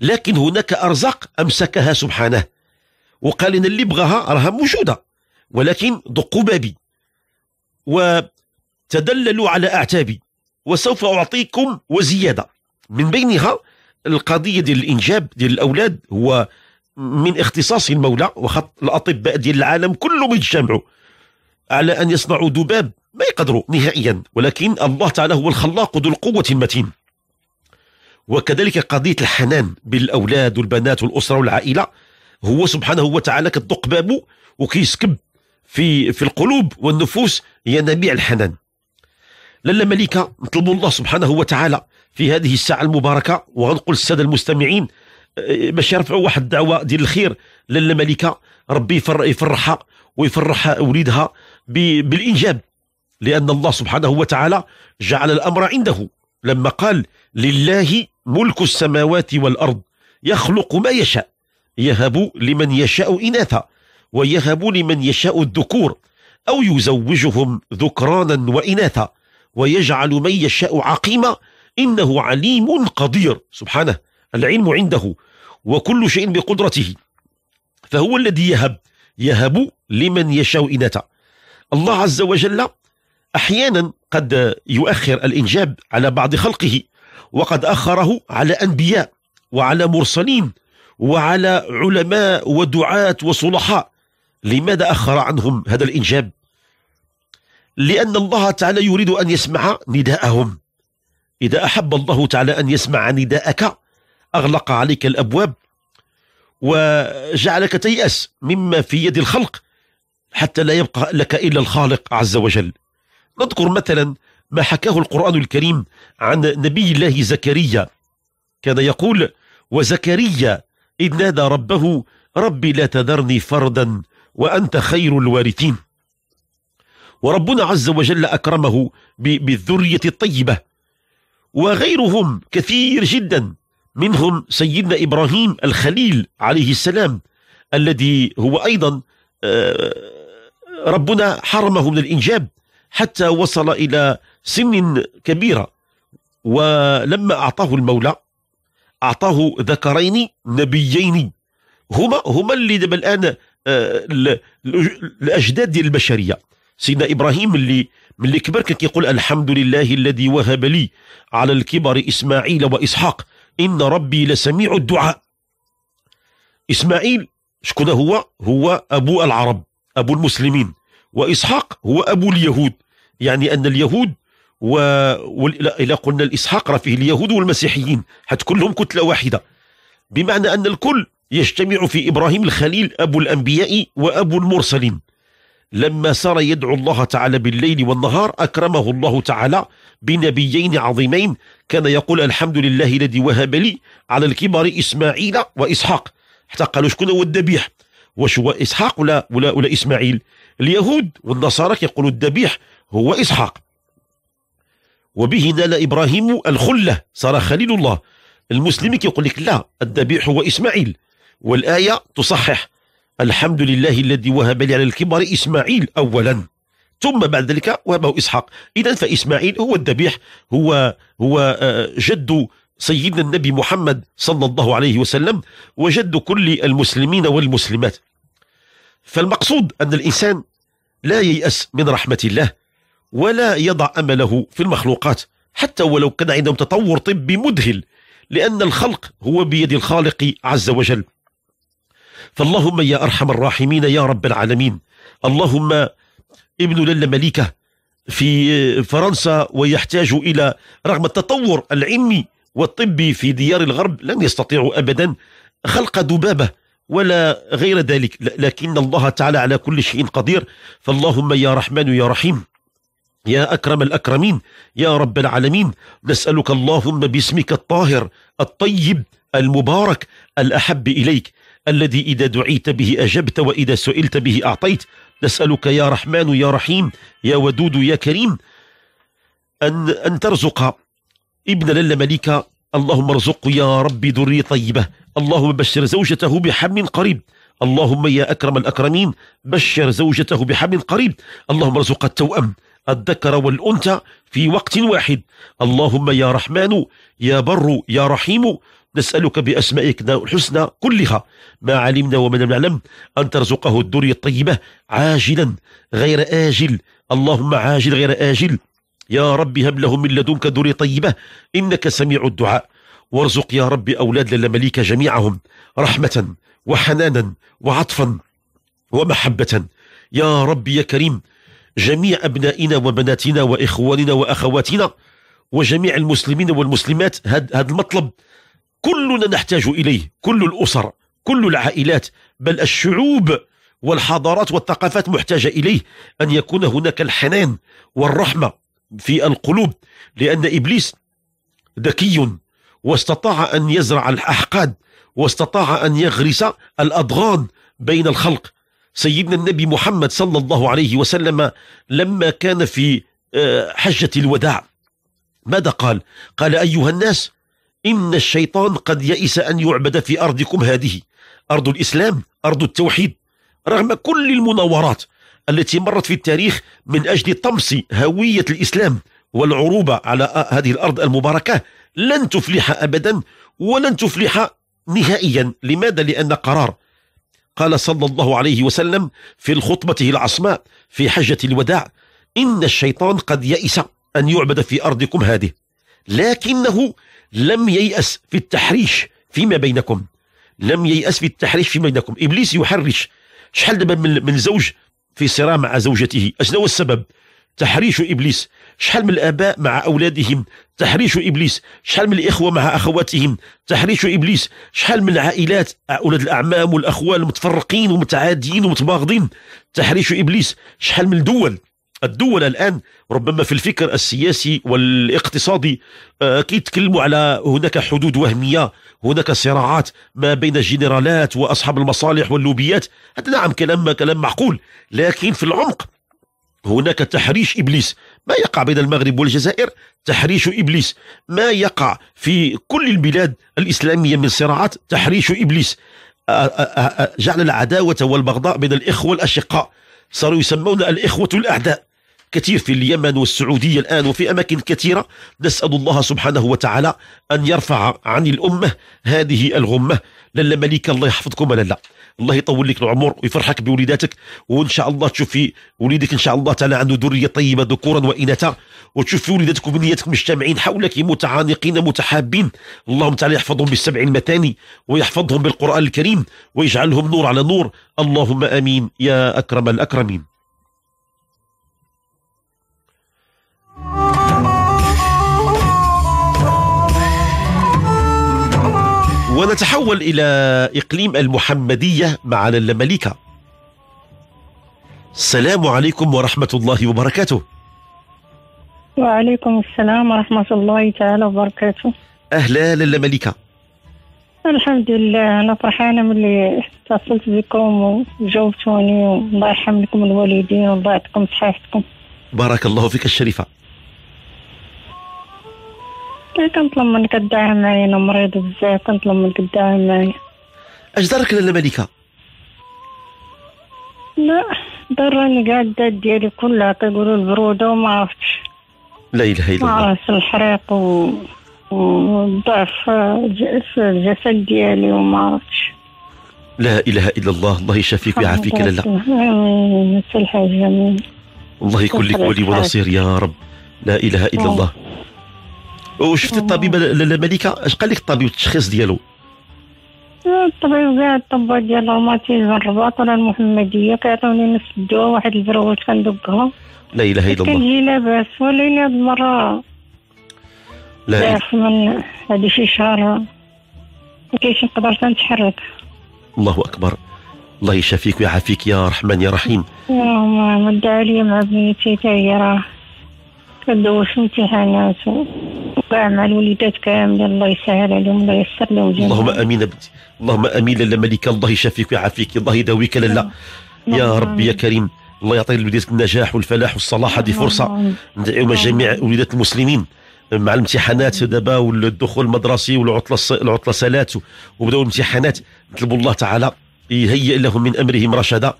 Speaker 1: لكن هناك أرزاق أمسكها سبحانه وقال لنا اللي بغاها راها موجودة ولكن دقوا بابي وتدللوا على أعتابي وسوف أعطيكم وزيادة من بينها القضية ديال الإنجاب ديال الأولاد هو من اختصاص المولى وخط الأطباء ديال العالم كلهم يتجمعوا على أن يصنعوا ذباب ما يقدروا نهائيا ولكن الله تعالى هو الخلاق ذو القوة المتين وكذلك قضية الحنان بين الأولاد والبنات والأسرة والعائلة هو سبحانه وتعالى كتدق بابه وكيسكب في في القلوب والنفوس ينابيع الحنان لالا مليكه نطلب الله سبحانه وتعالى في هذه الساعه المباركه وغنقول السادة المستمعين آه، باش يرفعوا واحد الدعوه ديال الخير لالا مليكه ربي يفرحها ويفرح وليدها بالانجاب لان الله سبحانه وتعالى جعل الامر عنده لما قال لله ملك السماوات والأرض يخلق ما يشاء يهب لمن يشاء إناثا ويهب لمن يشاء الذكور أو يزوجهم ذكرانا وإناثا ويجعل من يشاء عقيما إنه عليم قدير سبحانه العلم عنده وكل شيء بقدرته فهو الذي يهب يهب لمن يشاء إناثا الله عز وجل أحيانا قد يؤخر الإنجاب على بعض خلقه وقد أخره على أنبياء وعلى مرسلين وعلى علماء ودعاة وصلحاء لماذا أخر عنهم هذا الإنجاب لأن الله تعالى يريد أن يسمع نداءهم إذا أحب الله تعالى أن يسمع نداءك أغلق عليك الأبواب وجعلك تيأس مما في يد الخلق حتى لا يبقى لك إلا الخالق عز وجل نذكر مثلا ما حكاه القرآن الكريم عن نبي الله زكريا كان يقول وزكريا إذ نادى ربه ربي لا تذرني فردا وأنت خير الوارثين وربنا عز وجل أكرمه بالذرية الطيبة وغيرهم كثير جدا منهم سيدنا إبراهيم الخليل عليه السلام الذي هو أيضا آه، ربنا حرمه من الإنجاب حتى وصل إلى سن كبيرة ولما أعطاه المولى أعطاه ذكرين نبيين هما هما اللي دابا الآن آه، الأجداد ديال البشرية سيدنا إبراهيم اللي ملي كبر كان كيقول الحمد لله الذي وهب لي على الكبر إسماعيل وإسحاق إن ربي لسميع الدعاء إسماعيل شكون هو هو أبو العرب أبو المسلمين وإسحاق هو أبو اليهود يعني أن اليهود و... إلا قلنا الإسحاق راه فيه اليهود والمسيحيين حيت كلهم كتلة واحدة بمعنى أن الكل يجتمع في إبراهيم الخليل أبو الأنبياء وأبو المرسلين لما سار يدعو الله تعالى بالليل والنهار أكرمه الله تعالى بنبيين عظيمين كان يقول الحمد لله الذي وهب لي على الكبر إسماعيل وإسحاق حتى قالوا شكون هو الذبيح واش هو إسحاق ولا, ولا, ولا إسماعيل اليهود والنصارى كيقولوا الذبيح هو إسحاق وبه نال إبراهيم الخلة صار خليل الله المسلم كيقول لك لا الذبيح هو إسماعيل والآية تصحح الحمد لله الذي وهب لي على الكبر إسماعيل أولا ثم بعد ذلك وهبه إسحاق إذا فإسماعيل هو الذبيح هو هو آه، جد سيدنا النبي محمد صلى الله عليه وسلم وجد كل المسلمين والمسلمات فالمقصود أن الإنسان لا ييأس من رحمة الله ولا يضع أمله في المخلوقات حتى ولو كان عندهم تطور طبي مذهل لأن الخلق هو بيد الخالق عز وجل فاللهم يا أرحم الراحمين يا رب العالمين اللهم ابن للا مليكة في فرنسا ويحتاج إلى رغم التطور العلمي والطبي في ديار الغرب لن يستطيعوا أبدا خلق ذبابة ولا غير ذلك لكن الله تعالى على كل شيء قدير فاللهم يا رحمن يا رحيم يا أكرم الأكرمين يا رب العالمين نسألك اللهم باسمك الطاهر الطيب المبارك الأحب إليك الذي إذا دعيت به أجبت وإذا سئلت به أعطيت نسألك يا رحمن يا رحيم يا ودود يا كريم أن, أن ترزق ابن لل مليكة اللهم ارزقه يا رب ذرية طيبة اللهم بشر زوجته بحمل قريب اللهم يا أكرم الأكرمين بشر زوجته بحمل قريب اللهم ارزق التوأم الذكر والأنثى في وقت واحد اللهم يا رحمن يا بر يا رحيم نسألك بأسمائك الحسنى كلها ما علمنا وما لم نعلم أن ترزقه الدنيا الطيبة عاجلا غير آجل اللهم عاجل غير آجل يا رب هب لهم من لدنك دري طيبة إنك سميع الدعاء وارزق يا رب أولاد للمليك جميعهم رحمة وحنانا وعطفا ومحبة يا رب يا كريم جميع أبنائنا وبناتنا وإخواننا وأخواتنا وجميع المسلمين والمسلمات هذا المطلب كلنا نحتاج إليه كل الأسر كل العائلات بل الشعوب والحضارات والثقافات محتاجة إليه أن يكون هناك الحنان والرحمة في القلوب لأن إبليس ذكي واستطاع أن يزرع الأحقاد واستطاع أن يغرس الأضغان بين الخلق سيدنا آه. النبي محمد صلى الله عليه وسلم لما كان في آه، حجة الوداع ماذا قال؟ قال أيها الناس إن الشيطان قد يئس أن يعبد في أرضكم هذه أرض الإسلام أرض التوحيد رغم كل المناورات التي مرت في التاريخ من أجل طمس هوية الإسلام والعروبة على آه، هذه الأرض المباركة لن تفلح أبدا ولن تفلح نهائيا لماذا؟ لأن قرار قال صلى الله عليه وسلم في الخطبة العصماء في حجة الوداع إن الشيطان قد يئس أن يعبد في أرضكم هذه لكنه لم ييأس في التحريش فيما بينكم لم ييأس في التحريش فيما بينكم إبليس يحرش شحال دابا من, من زوج في صراع مع زوجته أشنو السبب تحريش إبليس شحال من الاباء مع اولادهم تحريش ابليس شحال من الاخوه مع اخواتهم تحريش ابليس شحال من العائلات اولاد الاعمام والاخوال متفرقين ومتعادين ومتباغضين تحريش ابليس شحال من الدول الدول الان ربما في الفكر السياسي والاقتصادي آه، كيتكلموا على هناك حدود وهميه هناك صراعات ما بين الجنرالات واصحاب المصالح واللوبيات هذا نعم كلام كلام معقول لكن في العمق هناك تحريش ابليس ما يقع بين المغرب والجزائر تحريش إبليس ما يقع في كل البلاد الإسلامية من صراعات تحريش إبليس جعل العداوة والبغضاء بين الإخوة الأشقاء صاروا يسمون الإخوة الأعداء كثير في اليمن والسعودية الآن وفي أماكن كثيرة نسأل الله سبحانه وتعالى أن يرفع عن الأمة هذه الغمة لالا مليك الله يحفظكم لالا الله يطول لك العمر ويفرحك بوليداتك وان شاء الله تشوفي وليدك ان شاء الله تعالى عنده ذريه طيبه ذكورا واناثا وتشوفي وليداتك وبنياتك مجتمعين حولك متعانقين متحابين اللهم تعالى يحفظهم بالسبع المثاني ويحفظهم بالقران الكريم ويجعلهم نور على نور اللهم امين يا اكرم الاكرمين ونتحول إلى إقليم المحمدية مع الملكة السلام عليكم ورحمة الله وبركاته
Speaker 3: وعليكم السلام ورحمة الله تعالى وبركاته
Speaker 1: أهلا للمليكة
Speaker 3: الحمد لله أنا فرحانة من اللي اتصلت بكم وجاوبتوني والله يرحم لكم الوالدين والله يعطيكم صحتكم
Speaker 1: بارك الله فيك الشريفة
Speaker 3: إيه، كنطلب منك الدعم معايا انا مريض بزاف كنطلب منك الدعم معايا
Speaker 1: اش دارك لاله مليكه
Speaker 3: لا ضرني كاع الدات ديالي كلها كيقولوا البروده وما عرفتش لا اله الا الله عرفت الحريق و وضعف في الجسد ديالي
Speaker 1: وما عرفتش لا اله الا الله الله يشافيك ويعافيك لاله
Speaker 3: امين الحاج امين
Speaker 1: الله يكون لك ولي ونصير يا رب لا اله الا الله آه. وشفت الطبيبه الملكه اش قال لك الطبيب التشخيص ديالو
Speaker 3: الطبيب كاع الطباء ديال الروماتيزم الرباط ولا المحمديه كيعطوني نفس الدواء واحد البروات كندقها
Speaker 1: لا اله الا الله كنجي
Speaker 3: لاباس ولينا هاد المره لا من هادي شي شهر ما كاينش نقدر تنتحرك
Speaker 1: الله اكبر الله يشافيك ويعافيك يا رحمن يا رحيم
Speaker 3: اللهم دعا لي مع بنيتي تاهي راه دوشنتي هانات وكاع مع الوليدات كاملين الله يسهل عليهم الله ييسر لهم جميعا اللهم
Speaker 1: امين بنتي اللهم امين لاله ملكه الله يشافيك ويعافيك الله يداويك لاله يا ربي يا كريم الله يعطي لوليداتك النجاح والفلاح والصلاح هذه فرصه ندعيهم جميع وليدات المسلمين مع الامتحانات دابا والدخول المدرسي والعطله العطله سالات وبداوا الامتحانات نطلبوا الله تعالى يهيئ لهم من امرهم رشدا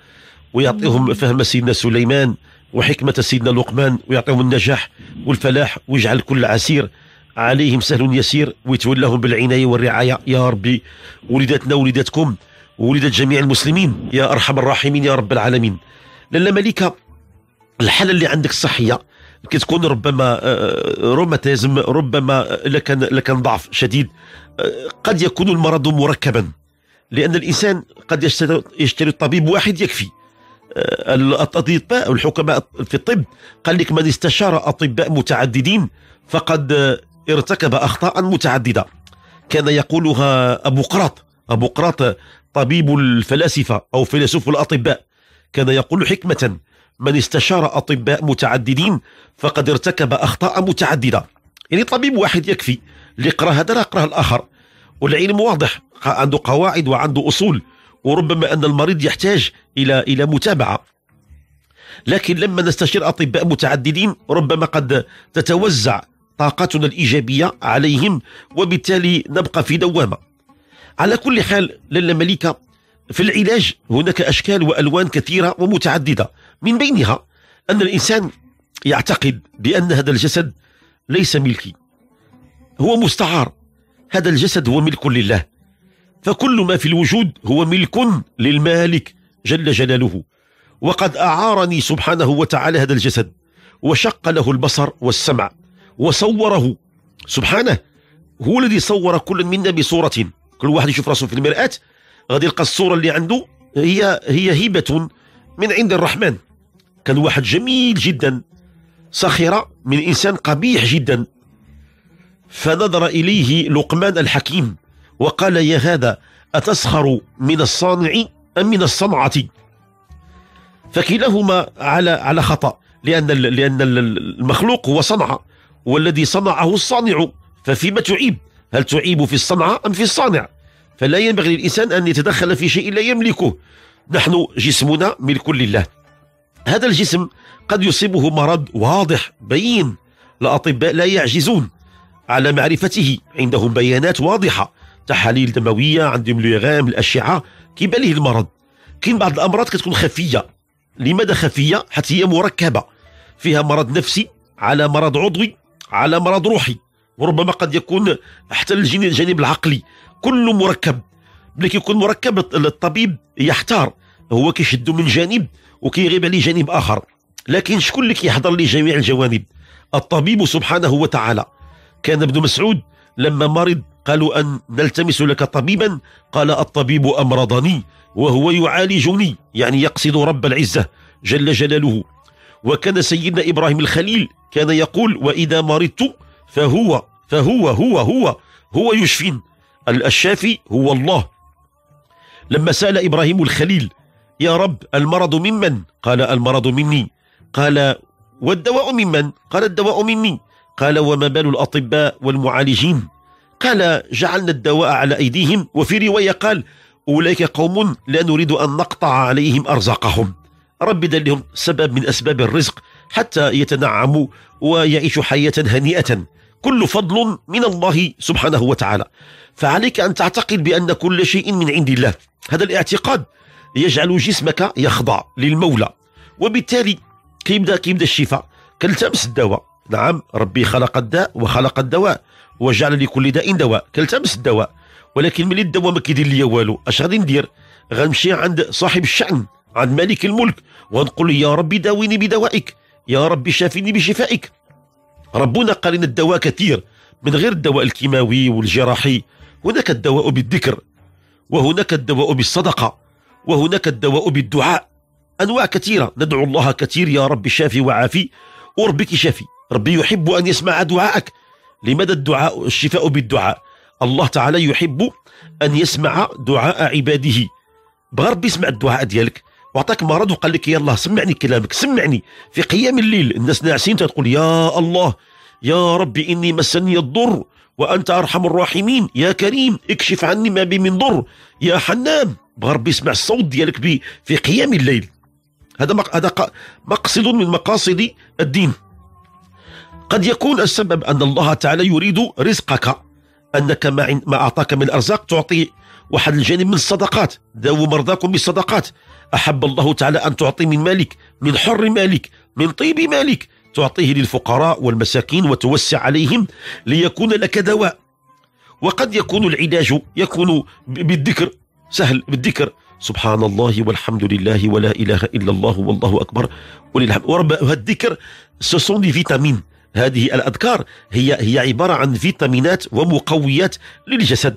Speaker 1: ويعطيهم فهم سيدنا سليمان وحكمة سيدنا لقمان ويعطيهم النجاح والفلاح ويجعل كل عسير عليهم سهل يسير ويتولاهم بالعناية والرعاية يا ربي ولداتنا ولداتكم ولدات جميع المسلمين يا أرحم الراحمين يا رب العالمين لالا مليكة الحالة اللي عندك الصحية كتكون ربما آه، آه، روماتيزم ربما آه، لكن لكن ضعف شديد قد يكون المرض مركبا لأن الإنسان قد يشتري الطبيب واحد يكفي الاطباء والحكماء في الطب قال لك من استشار اطباء متعددين فقد ارتكب اخطاء متعدده كان يقولها ابو قراط ابو قراط طبيب الفلاسفه او فيلسوف الاطباء كان يقول حكمه من استشار اطباء متعددين فقد ارتكب اخطاء متعدده يعني طبيب واحد يكفي اللي يقرا هذا لا يقرا الاخر والعلم واضح عنده قواعد وعنده اصول وربما أن المريض يحتاج إلى إلى متابعة لكن لما نستشير أطباء متعددين ربما قد تتوزع طاقتنا الإيجابية عليهم وبالتالي نبقى في دوامة على كل حال لالا مليكة في العلاج هناك أشكال وألوان كثيرة ومتعددة من بينها أن الإنسان يعتقد بأن هذا الجسد ليس ملكي هو مستعار هذا الجسد هو ملك لله فكل ما في الوجود هو ملك للمالك جل جلاله وقد أعارني سبحانه وتعالى هذا الجسد وشق له البصر والسمع وصوره سبحانه هو الذي صور كل منا بصورة كل واحد يشوف راسه في المرآة غادي يلقى الصورة اللي عنده هي هي هبة من عند الرحمن كان واحد جميل جدا سخر من إنسان قبيح جدا فنظر إليه لقمان الحكيم وقال يا هذا أتسخر من الصانع أم من الصنعة فكلاهما على على خطأ لأن لأن المخلوق هو صنعة والذي صنعه الصانع ففيما تعيب هل تعيب في الصنعة أم في الصانع فلا ينبغي للإنسان أن يتدخل في شيء لا يملكه نحن جسمنا ملك لله هذا الجسم قد يصيبه مرض واضح بين الأطباء لا يعجزون على معرفته عندهم بيانات واضحة تحاليل دمويه عندهم لو الاشعه كيبان ليه المرض كاين بعض الامراض كتكون خفيه لماذا خفيه حتى هي مركبه فيها مرض نفسي على مرض عضوي على مرض روحي وربما قد يكون حتى الجانب العقلي كله مركب ملي كيكون مركب الطبيب يحتار هو كيشدو من جانب وكيغيب عليه جانب اخر لكن شكون اللي كيحضر لي جميع الجوانب الطبيب سبحانه وتعالى كان ابن مسعود لما مرض قالوا أن نلتمس لك طبيبا قال الطبيب أمرضني وهو يعالجني يعني يقصد رب العزة جل جلاله وكان سيدنا إبراهيم الخليل كان يقول وإذا مرضت فهو فهو هو هو هو يشفين الشافي هو الله لما سأل إبراهيم الخليل يا رب المرض ممن قال المرض مني قال والدواء ممن قال الدواء مني قال وما بال الأطباء والمعالجين قال جعلنا الدواء على أيديهم وفي رواية قال أولئك قوم لا نريد أن نقطع عليهم أرزاقهم رب دل لهم سبب من أسباب الرزق حتى يتنعموا ويعيشوا حياة هنيئة كل فضل من الله سبحانه وتعالى فعليك أن تعتقد بأن كل شيء من عند الله هذا الاعتقاد يجعل جسمك يخضع للمولى وبالتالي كيبدا كيبدا الشفاء كالتمس الدواء نعم ربي خلق الداء وخلق الدواء وجعل لكل داء دواء كنلتمس الدواء ولكن ملي الدواء ما كيدير ليا والو اش غادي ندير غنمشي عند صاحب الشأن عند ملك الملك ونقول يا ربي داويني بدوائك يا ربي شافيني بشفائك ربنا قال لنا الدواء كثير من غير الدواء الكيماوي والجراحي هناك الدواء بالذكر وهناك الدواء بالصدقة وهناك الدواء بالدعاء أنواع كثيرة ندعو الله كثير يا ربي شافي وعافي وربك شافي ربي يحب أن يسمع دعاءك لماذا الدعاء الشفاء بالدعاء الله تعالى يحب ان يسمع دعاء عباده بغى ربي يسمع الدعاء ديالك وعطاك مرض وقال لك يا الله سمعني كلامك سمعني في قيام الليل الناس ناعسين تقول يا الله يا ربي اني مسني الضر وانت ارحم الراحمين يا كريم اكشف عني ما بي من ضر يا حنان بغى ربي يسمع الصوت ديالك في قيام الليل هذا هذا مقصد من مقاصد الدين قد يكون السبب أن الله تعالى يريد رزقك أنك ما, ما أعطاك من الأرزاق تعطي واحد الجانب من الصدقات داووا مرضاكم بالصدقات أحب الله تعالى أن تعطي من مالك من حر مالك من طيب مالك تعطيه للفقراء والمساكين وتوسع عليهم ليكون لك دواء وقد يكون العلاج يكون بالذكر سهل بالذكر سبحان الله والحمد لله ولا إله إلا الله والله أكبر وللحمد ورب الذكر سوسون sont فيتامين هذه الأذكار هي هي عبارة عن فيتامينات ومقويات للجسد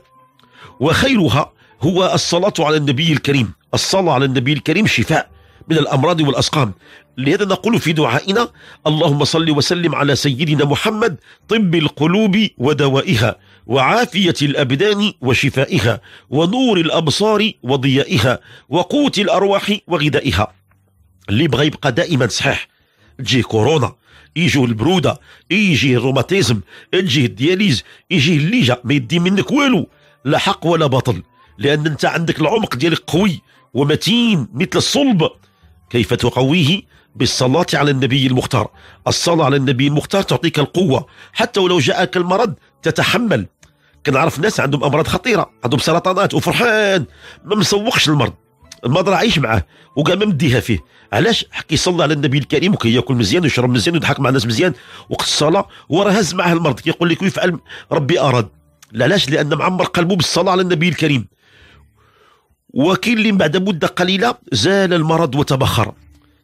Speaker 1: وخيرها هو الصلاة على النبي الكريم الصلاة على النبي الكريم شفاء من الأمراض والأسقام لهذا نقول في دعائنا اللهم صل وسلم على سيدنا محمد طب القلوب ودوائها وعافية الأبدان وشفائها ونور الأبصار وضيائها وقوت الأرواح وغذائها اللي بغى يبقى دائما صحيح تجي كورونا يجوا البروده يجي الروماتيزم يجي الدياليز يجي الليجه ما يدي منك والو لا حق ولا بطل لان انت عندك العمق ديالك قوي ومتين مثل الصلب كيف تقويه بالصلاة على النبي المختار الصلاة على النبي المختار تعطيك القوة حتى ولو جاءك المرض تتحمل كنعرف ناس عندهم أمراض خطيرة عندهم سرطانات وفرحان ما مسوقش المرض المرض راه عايش معاه وكاع ما مديها فيه علاش كيصلى على النبي الكريم وكياكل مزيان ويشرب مزيان ويضحك مع الناس مزيان وقت الصلاه وراه هز معاه المرض كيقول لك ويفعل ربي اراد علاش لان معمر قلبه بالصلاه على النبي الكريم وكل اللي بعد مده قليله زال المرض وتبخر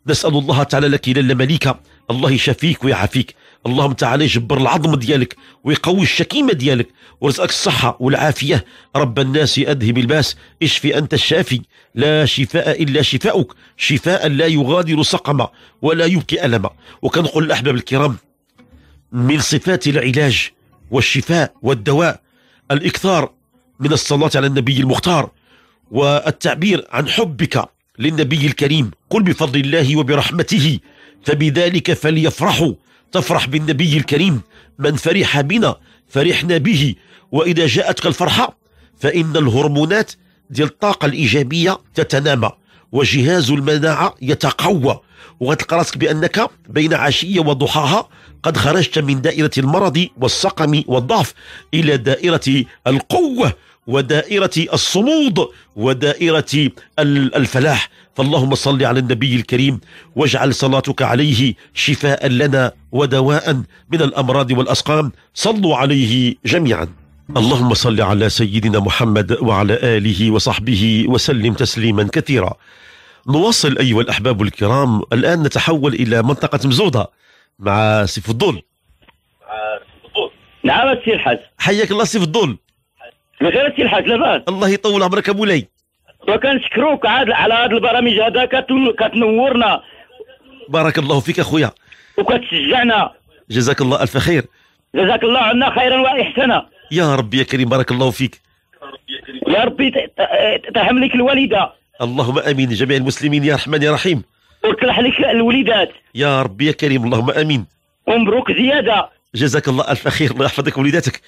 Speaker 1: نسال الله تعالى لك لله مليكه الله يشفيك ويعافيك اللهم تعالى يجبر العظم ديالك ويقوي الشكيمة ديالك ورزقك الصحة والعافية رب الناس أذهب الباس اشفي أنت الشافي لا شفاء إلا شفاءك شفاء لا يغادر سقما ولا يبكي ألما وكنقول الأحباب الكرام من صفات العلاج والشفاء والدواء الإكثار من الصلاة على النبي المختار والتعبير عن حبك للنبي الكريم قل بفضل الله وبرحمته فبذلك فليفرحوا تفرح بالنبي الكريم من فرح بنا فرحنا به وإذا جاءتك الفرحة فإن الهرمونات ديال الطاقة الإيجابية تتنامى وجهاز المناعة يتقوى وغتلقى راسك بأنك بين عشية وضحاها قد خرجت من دائرة المرض والسقم والضعف إلى دائرة القوة ودائرة الصمود ودائرة الفلاح فاللهم صل على النبي الكريم واجعل صلاتك عليه شفاء لنا ودواء من الأمراض والأسقام صلوا عليه جميعا اللهم صل على سيدنا محمد وعلى آله وصحبه وسلم تسليما كثيرا نواصل أيها الأحباب الكرام الآن نتحول إلى منطقة مزودة مع سيف الضل نعم سي الحاج حياك الله سيف الضل من غير السي الحاج لاباس الله يطول عمرك لي وكنشكروك عاد على هذه البرامج هذا كتنورنا بارك الله فيك اخويا وكتشجعنا جزاك الله الف خير جزاك الله عنا خيرا واحسانا يا ربي يا كريم بارك الله فيك يا ربي ترحم لك الوالده اللهم امين جميع المسلمين يا رحمن يا رحيم وتلح لك الوليدات يا ربي يا كريم اللهم امين ومبروك زياده جزاك الله الف خير الله يحفظك وليداتك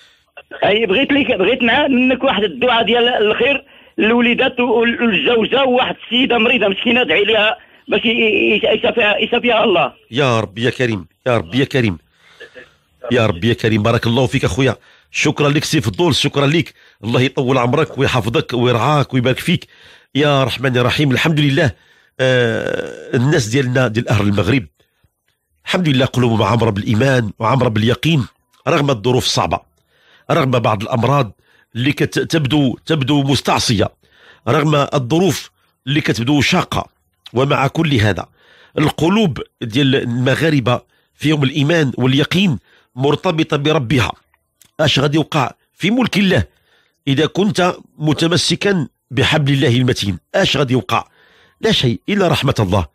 Speaker 1: اي بغيت لك بغيت منك واحد الدعاء ديال الخير
Speaker 4: للوليدات والزوجه وواحد السيده مريضه مسكينه ادعي لها باش يشافيها
Speaker 1: يشافيها الله يا ربي يا كريم يا ربي يا كريم يا ربي يا كريم بارك الله فيك اخويا شكرا لك سيف الدول شكرا لك الله يطول عمرك ويحفظك ويرعاك ويبارك فيك يا رحمن الرحيم الحمد لله آه الناس ديالنا ديال اهل المغرب الحمد لله قلوبهم عامره بالايمان وعامره باليقين رغم الظروف الصعبه رغم بعض الامراض اللي كتبدو تبدو مستعصيه رغم الظروف اللي كتبدو شاقه ومع كل هذا القلوب ديال المغاربه فيهم الايمان واليقين مرتبطه بربها اش غادي يوقع في ملك الله اذا كنت متمسكا بحبل الله المتين اش غادي يوقع لا شيء الا رحمه الله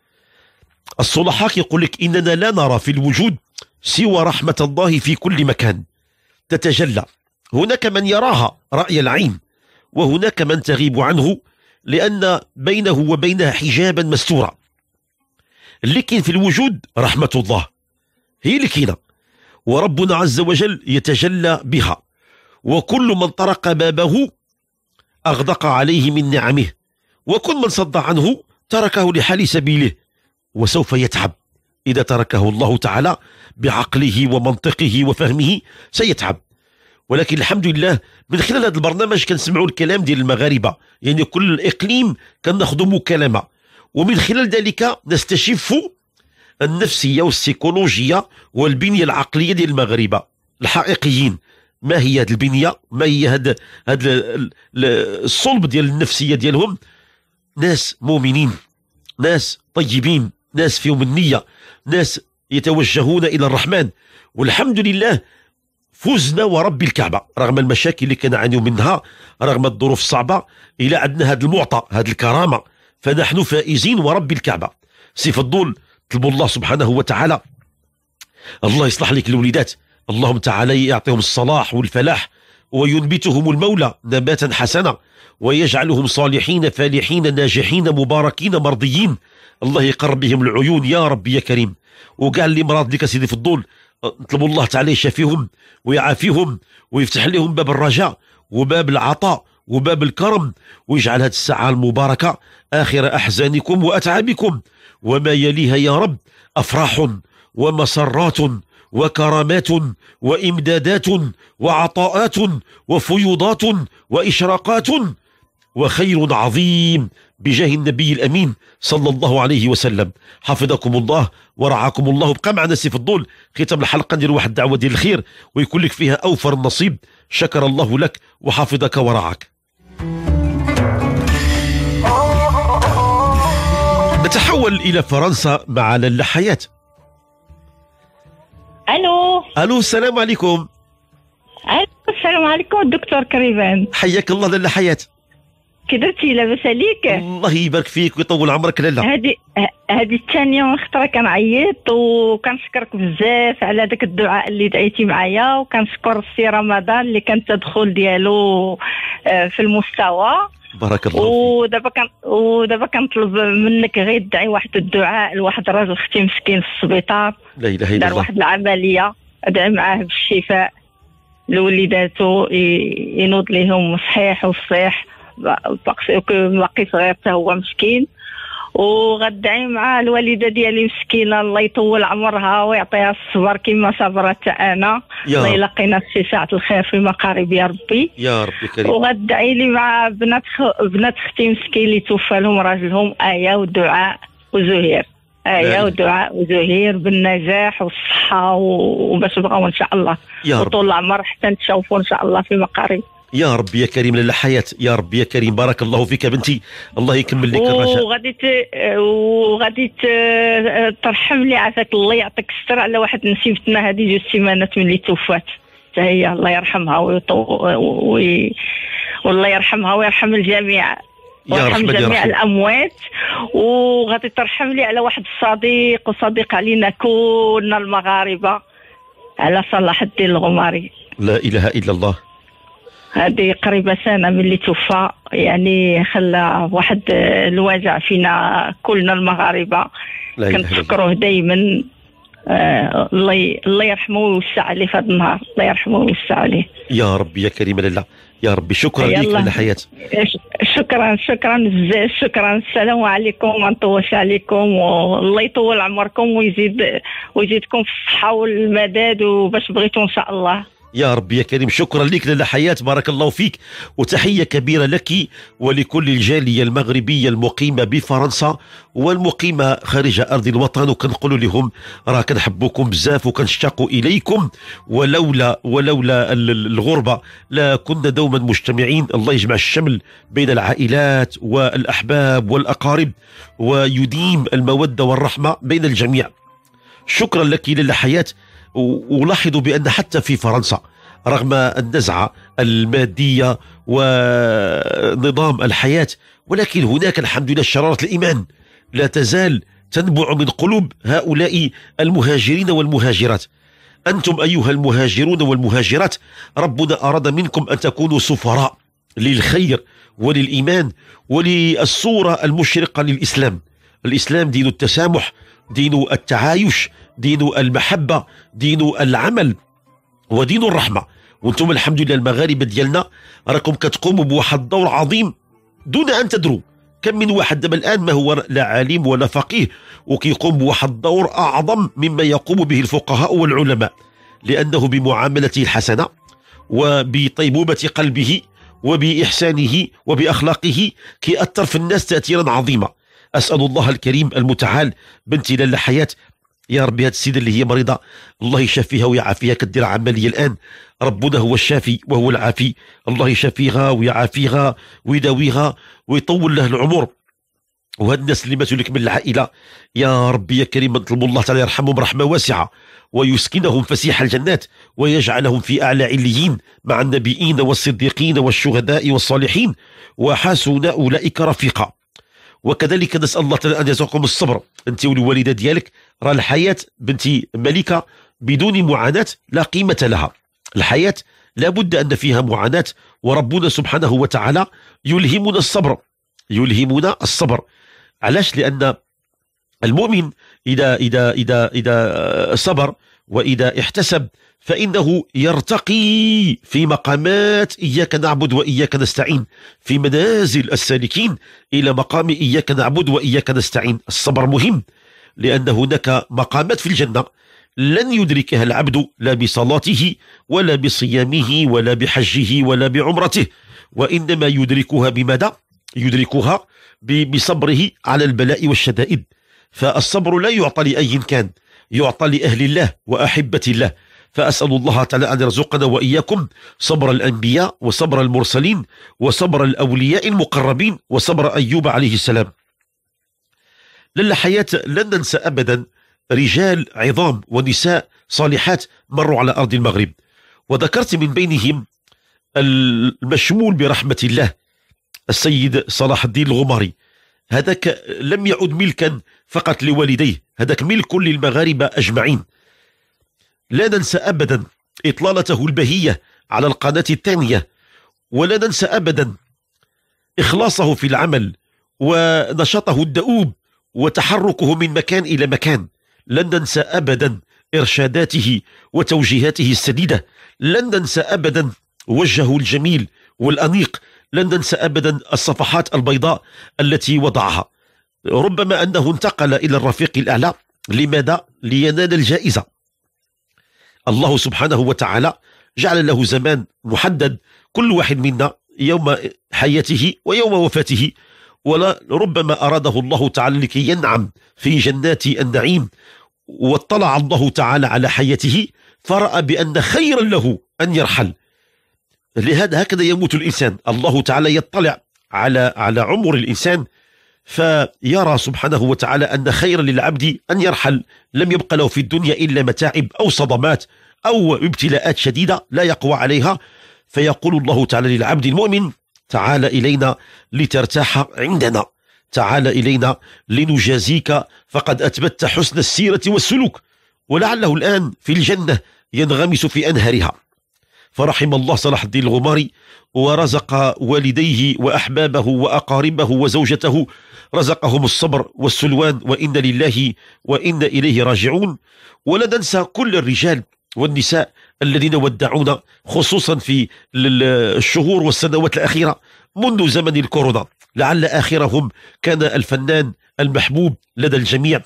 Speaker 1: الصلحاء يقول لك اننا لا نرى في الوجود سوى رحمه الله في كل مكان تتجلى هناك من يراها رأي العين وهناك من تغيب عنه لأن بينه وبينها حجابا مستورا لكن في الوجود رحمة الله هي لكينا وربنا عز وجل يتجلى بها وكل من طرق بابه أغدق عليه من نعمه وكل من صد عنه تركه لحال سبيله وسوف يتعب إذا تركه الله تعالى بعقله ومنطقه وفهمه سيتعب ولكن الحمد لله من خلال هذا البرنامج كنسمعوا الكلام ديال المغاربه يعني كل اقليم كناخذوا مكالمه ومن خلال ذلك نستشف النفسيه والسيكولوجيه والبنيه العقليه ديال المغاربه الحقيقيين ما هي هذه البنيه ما هي هذا هذا الصلب ديال النفسيه ديالهم ناس مؤمنين ناس طيبين ناس فيهم النيه ناس يتوجهون الى الرحمن والحمد لله فزنا ورب الكعبه رغم المشاكل اللي كنعانيو منها رغم الظروف الصعبه الى عندنا هذا المعطى هذه الكرامه فنحن فائزين ورب الكعبه سي فضول طلبوا الله سبحانه وتعالى الله يصلح لك الوليدات اللهم تعالى يعطيهم الصلاح والفلاح وينبتهم المولى نباتا حسنا ويجعلهم صالحين فالحين ناجحين مباركين مرضيين الله يقرب بهم العيون يا ربي يا كريم وقال لي مراد لك سيدي فضول اطلبوا الله تعالى يشافيهم ويعافيهم ويفتح لهم باب الرجاء وباب العطاء وباب الكرم ويجعل هذه الساعة المباركة آخر أحزانكم وأتعابكم وما يليها يا رب أفراح ومسرات وكرامات وإمدادات وعطاءات وفيوضات وإشراقات وخير عظيم بجاه النبي الأمين صلى الله عليه وسلم حفظكم الله ورعاكم الله بقى معنا سيف الضول ختام الحلقه ندير واحد الدعوه ديال الخير ويكون لك فيها اوفر النصيب شكر الله لك وحفظك ورعاك نتحول الى فرنسا مع لالا حياه الو الو السلام عليكم الو السلام عليكم دكتور كريفان حياك الله لاله حياه
Speaker 4: كدرتي لاباس عليك الله
Speaker 1: يبارك فيك ويطول عمرك لالا
Speaker 4: هذه هذه الثانيه خطره كنعيط وكنشكرك بزاف على داك الدعاء اللي دعيتي معايا وكنشكر السي رمضان اللي كان التدخل ديالو آه، في المستوى بارك الله ودابا كان ودابا كنطلب منك غير تدعي واحد الدعاء لواحد الراجل اختي مسكين في السبيطار
Speaker 1: لا اله الا الله دار واحد
Speaker 4: العمليه ادعي معاه بالشفاء لوليداتو ينوض ليهم صحيح وصحيح باقي صغير حتى هو مسكين وغدعي مع الوالده ديالي مسكينه الله يطول عمرها ويعطيها الصبر كما صبرت انا الله يلقينا في ساعه الخير في مقارب يا ربي
Speaker 1: يا ربي كريم
Speaker 4: وغدعي لي مع بنات خ... بنات اختي مسكين اللي توفى لهم راجلهم ايه ودعاء وزهير ايه ودعاء وزهير بالنجاح والصحه وباش بغاو ان شاء الله يا وطول العمر حتى نتشوفوا ان شاء الله في مقارب
Speaker 1: يا ربي يا كريم لاله حياه يا ربي يا كريم بارك الله فيك بنتي الله يكمل لك الرجاء
Speaker 4: وغادي وغادي ترحم لي عافاك الله يعطيك الستر على واحد نسيبتنا هذه جوج سيمانات ملي توفات حتى هي الله يرحمها وي والله يرحمها ويرحم الجميع
Speaker 2: يا رحمة جميع
Speaker 4: الاموات وغادي ترحم لي على واحد الصديق وصديق علينا كلنا المغاربه على صلاح الدين الغماري
Speaker 1: لا اله الا الله
Speaker 4: هذه قريبة سنة من اللي توفى يعني خلى واحد آه، الوجع فينا كلنا المغاربة كنتفكروه دايما آه، الله الله يرحمه ويوسع عليه في هذا النهار الله يرحمه ويوسع عليه
Speaker 1: يا ربي يا كريم لله يا ربي شكرا لك على الحياة
Speaker 4: شكرا شكرا بزاف شكرا السلام عليكم ما نطولش عليكم والله يطول عمركم ويزيد ويزيدكم في الصحة والمداد وباش بغيتوا ان شاء الله
Speaker 1: يا ربي يا كريم شكرا لك للحياة حياه بارك الله فيك وتحيه كبيره لك ولكل الجاليه المغربيه المقيمه بفرنسا والمقيمه خارج ارض الوطن وكنقول لهم راه كنحبوكم بزاف وكنشتاقوا اليكم ولولا ولولا الغربه لكنا دوما مجتمعين الله يجمع الشمل بين العائلات والاحباب والاقارب ويديم الموده والرحمه بين الجميع شكرا لك للحياة حياه ولاحظوا بأن حتى في فرنسا رغم النزعة المادية ونظام الحياة ولكن هناك الحمد لله شرارة الإيمان لا تزال تنبع من قلوب هؤلاء المهاجرين والمهاجرات أنتم أيها المهاجرون والمهاجرات ربنا أراد منكم أن تكونوا سفراء للخير وللإيمان وللصورة المشرقة للإسلام الإسلام دين التسامح دين التعايش دين المحبه دين العمل ودين الرحمه وانتم الحمد لله المغاربه ديالنا راكم كتقوموا بواحد الدور عظيم دون ان تدروا كم من واحد دابا الان ما هو لا عالم ولا فقيه وكيقوم بواحد الدور اعظم مما يقوم به الفقهاء والعلماء لانه بمعاملته الحسنه وبطيبوبه قلبه وباحسانه وباخلاقه كيأثر في الناس تاثيرا عظيما اسال الله الكريم المتعال بامتلال حياة يا ربي هاد السيده اللي هي مريضه الله يشافيها ويعافيها كدير عمليه الان ربنا هو الشافي وهو العافي الله يشافيها ويعافيها ويداويها ويطول له العمر وهاد الناس اللي ماتوا لك من العائله يا ربي يا كريم نطلب الله تعالى يرحمهم رحمه واسعه ويسكنهم فسيح الجنات ويجعلهم في اعلى عليين مع النبيين والصديقين والشهداء والصالحين وحسن اولئك رفيقا وكذلك نسال الله تعالى ان يرزقكم الصبر انت والوالده ديالك راه الحياه بنتي ملكه بدون معاناه لا قيمه لها الحياه لابد ان فيها معاناه وربنا سبحانه وتعالى يلهمنا الصبر يلهمنا الصبر علاش لان المؤمن اذا اذا اذا اذا صبر وإذا احتسب فإنه يرتقي في مقامات إياك نعبد وإياك نستعين في منازل السالكين إلى مقام إياك نعبد وإياك نستعين الصبر مهم لأن هناك مقامات في الجنة لن يدركها العبد لا بصلاته ولا بصيامه ولا بحجه ولا بعمرته وإنما يدركها بماذا؟ يدركها بصبره على البلاء والشدائد فالصبر لا يعطى لأي كان يعطى لأهل الله وأحبة الله فأسأل الله تعالى أن يرزقنا وإياكم صبر الأنبياء وصبر المرسلين وصبر الأولياء المقربين وصبر أيوب عليه السلام لأن حياة لن ننسى أبدا رجال عظام ونساء صالحات مروا على أرض المغرب وذكرت من بينهم المشمول برحمة الله السيد صلاح الدين الغماري هذاك لم يعد ملكا فقط لوالديه هذاك ملك للمغاربة أجمعين لا ننسى أبدا إطلالته البهية على القناة الثانية ولا ننسى أبدا إخلاصه في العمل ونشاطه الدؤوب وتحركه من مكان إلى مكان لن ننسى أبدا إرشاداته وتوجيهاته السديدة لن ننسى أبدا وجهه الجميل والأنيق لن ننسى أبدا الصفحات البيضاء التي وضعها ربما أنه انتقل إلى الرفيق الأعلى لماذا؟ لينال الجائزة الله سبحانه وتعالى جعل له زمان محدد كل واحد منا يوم حياته ويوم وفاته ولا ربما أراده الله تعالى لكي ينعم في جنات النعيم واطلع الله تعالى على حياته فرأى بأن خيرا له أن يرحل لهذا هكذا يموت الإنسان الله تعالى يطلع على على عمر الإنسان فيرى سبحانه وتعالى أن خيرا للعبد أن يرحل لم يبق له في الدنيا إلا متاعب أو صدمات أو ابتلاءات شديدة لا يقوى عليها فيقول الله تعالى للعبد المؤمن تعال إلينا لترتاح عندنا تعال إلينا لنجازيك فقد أثبت حسن السيرة والسلوك ولعله الآن في الجنة ينغمس في أنهارها فرحم الله صلاح الدين الغماري ورزق والديه وأحبابه وأقاربه وزوجته رزقهم الصبر والسلوان وإن لله وإن إليه راجعون ولا ننسى كل الرجال والنساء الذين ودعونا خصوصا في الشهور والسنوات الأخيرة منذ زمن الكورونا لعل آخرهم كان الفنان المحبوب لدى الجميع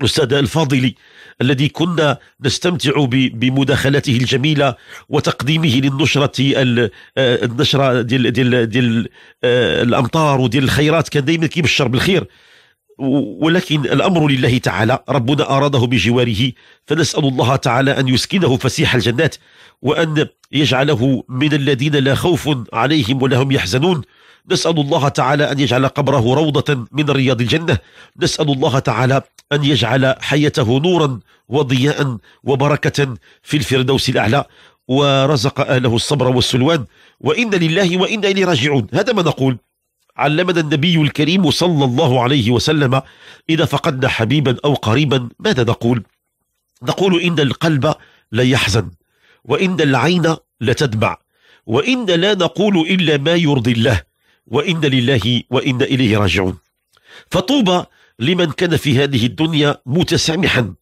Speaker 1: الأستاذ الفاضلي الذي كنا نستمتع بمداخلته الجميله وتقديمه للنشره آه، النشره ديال ديال ديال آه، الامطار وديال الخيرات كان دائما كيبشر بالخير ولكن الامر لله تعالى ربنا اراده بجواره فنسال الله تعالى ان يسكنه فسيح الجنات وان يجعله من الذين لا خوف عليهم ولا هم يحزنون نسأل الله تعالى أن يجعل قبره روضة من رياض الجنة نسأل الله تعالى أن يجعل حيته نورا وضياء وبركة في الفردوس الأعلى ورزق أهله الصبر والسلوان وإن لله وإنا إليه راجعون هذا ما نقول علمنا النبي الكريم صلى الله عليه وسلم إذا فقدنا حبيبا أو قريبا ماذا نقول نقول إن القلب لا يحزن وإن العين لتدمع وإن لا نقول إلا ما يرضي الله وإن لله وإن إليه راجعون فطوبى لمن كان في هذه الدنيا متسامحا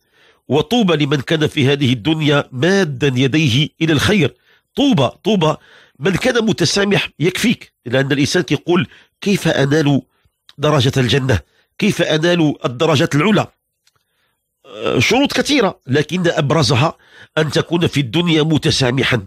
Speaker 1: وطوبى لمن كان في هذه الدنيا مادا يديه إلى الخير طوبى طوبى من كان متسامح يكفيك لأن الإنسان يقول كيف أنال درجة الجنة كيف أنال الدرجات العلى آه، شروط كثيرة لكن أبرزها أن تكون في الدنيا متسامحا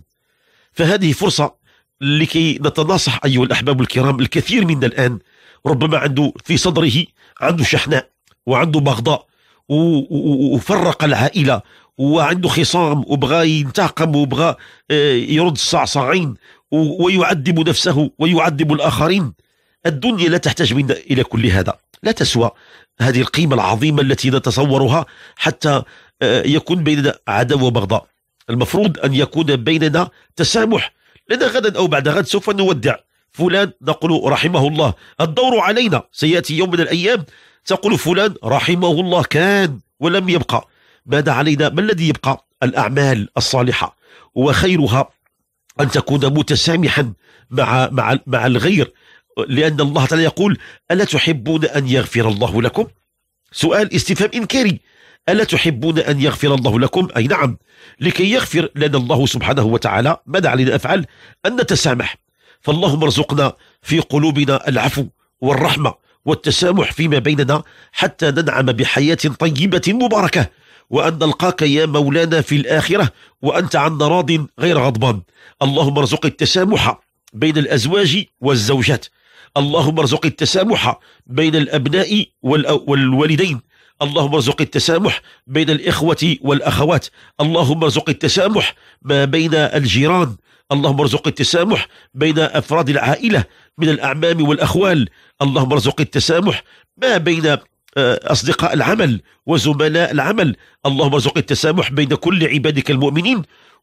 Speaker 1: فهذه فرصة لكي نتناصح أيها الأحباب الكرام الكثير منا الآن ربما عنده في صدره عنده شحناء وعنده بغضاء وفرق العائلة وعنده خصام وبغى ينتقم وبغى آه، يرد الصعصعين ويعذب نفسه ويعذب الآخرين الدنيا لا تحتاج منا إلى كل هذا لا تسوى هذه القيمة العظيمة التي نتصورها حتى آه، يكون بيننا عداوة وبغضاء المفروض أن يكون بيننا تسامح لأن غدا أو بعد غد سوف نودع فلان نقول رحمه الله الدور علينا سيأتي يوم من الأيام تقول فلان رحمه الله كان ولم يبقى ماذا علينا ما الذي يبقى الأعمال الصالحة وخيرها أن تكون متسامحا مع, مع, مع الغير لأن الله تعالى يقول ألا تحبون أن يغفر الله لكم سؤال استفهام إنكاري ألا تحبون أن يغفر الله لكم أي نعم لكي يغفر لنا الله سبحانه وتعالى ماذا علينا أفعل أن نتسامح فاللهم ارزقنا في قلوبنا العفو والرحمة والتسامح فيما بيننا حتى ننعم بحياة طيبة مباركة وأن نلقاك يا مولانا في الآخرة وأنت عنا راض غير غضبان اللهم ارزق التسامح بين الأزواج والزوجات اللهم ارزق التسامح بين الأبناء والوالدين اللهم ارزق التسامح بين الإخوة والأخوات اللهم ارزق التسامح ما بين الجيران اللهم ارزق التسامح بين أفراد العائلة من الأعمام والأخوال اللهم ارزق التسامح ما بين آه، أصدقاء العمل وزملاء العمل اللهم ارزق التسامح بين كل عبادك المؤمنين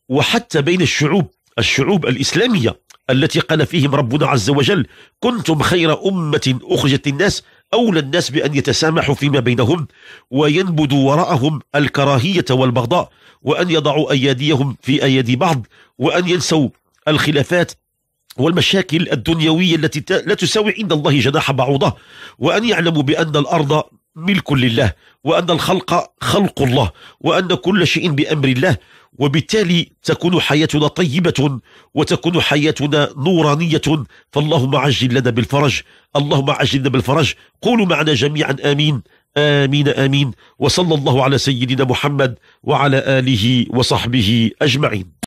Speaker 1: وحتى بين الشعوب الشعوب الإسلامية التي قال فيهم ربنا عز وجل كنتم خير أمة أخرجت الناس أولى الناس بأن يتسامحوا فيما بينهم وينبذوا وراءهم الكراهية والبغضاء وأن يضعوا أياديهم في أيادي بعض وأن ينسوا الخلافات والمشاكل الدنيوية التي لا تساوي عند الله جناح بعوضة وأن يعلموا بأن الأرض ملك لله وأن الخلق خلق الله وأن كل شيء بأمر الله وبالتالي تكون حياتنا طيبة وتكون حياتنا نورانية فاللهم عجل لنا بالفرج اللهم عجل لنا بالفرج قولوا معنا جميعا آمين آمين آمين وصلى الله على سيدنا محمد وعلى آله وصحبه أجمعين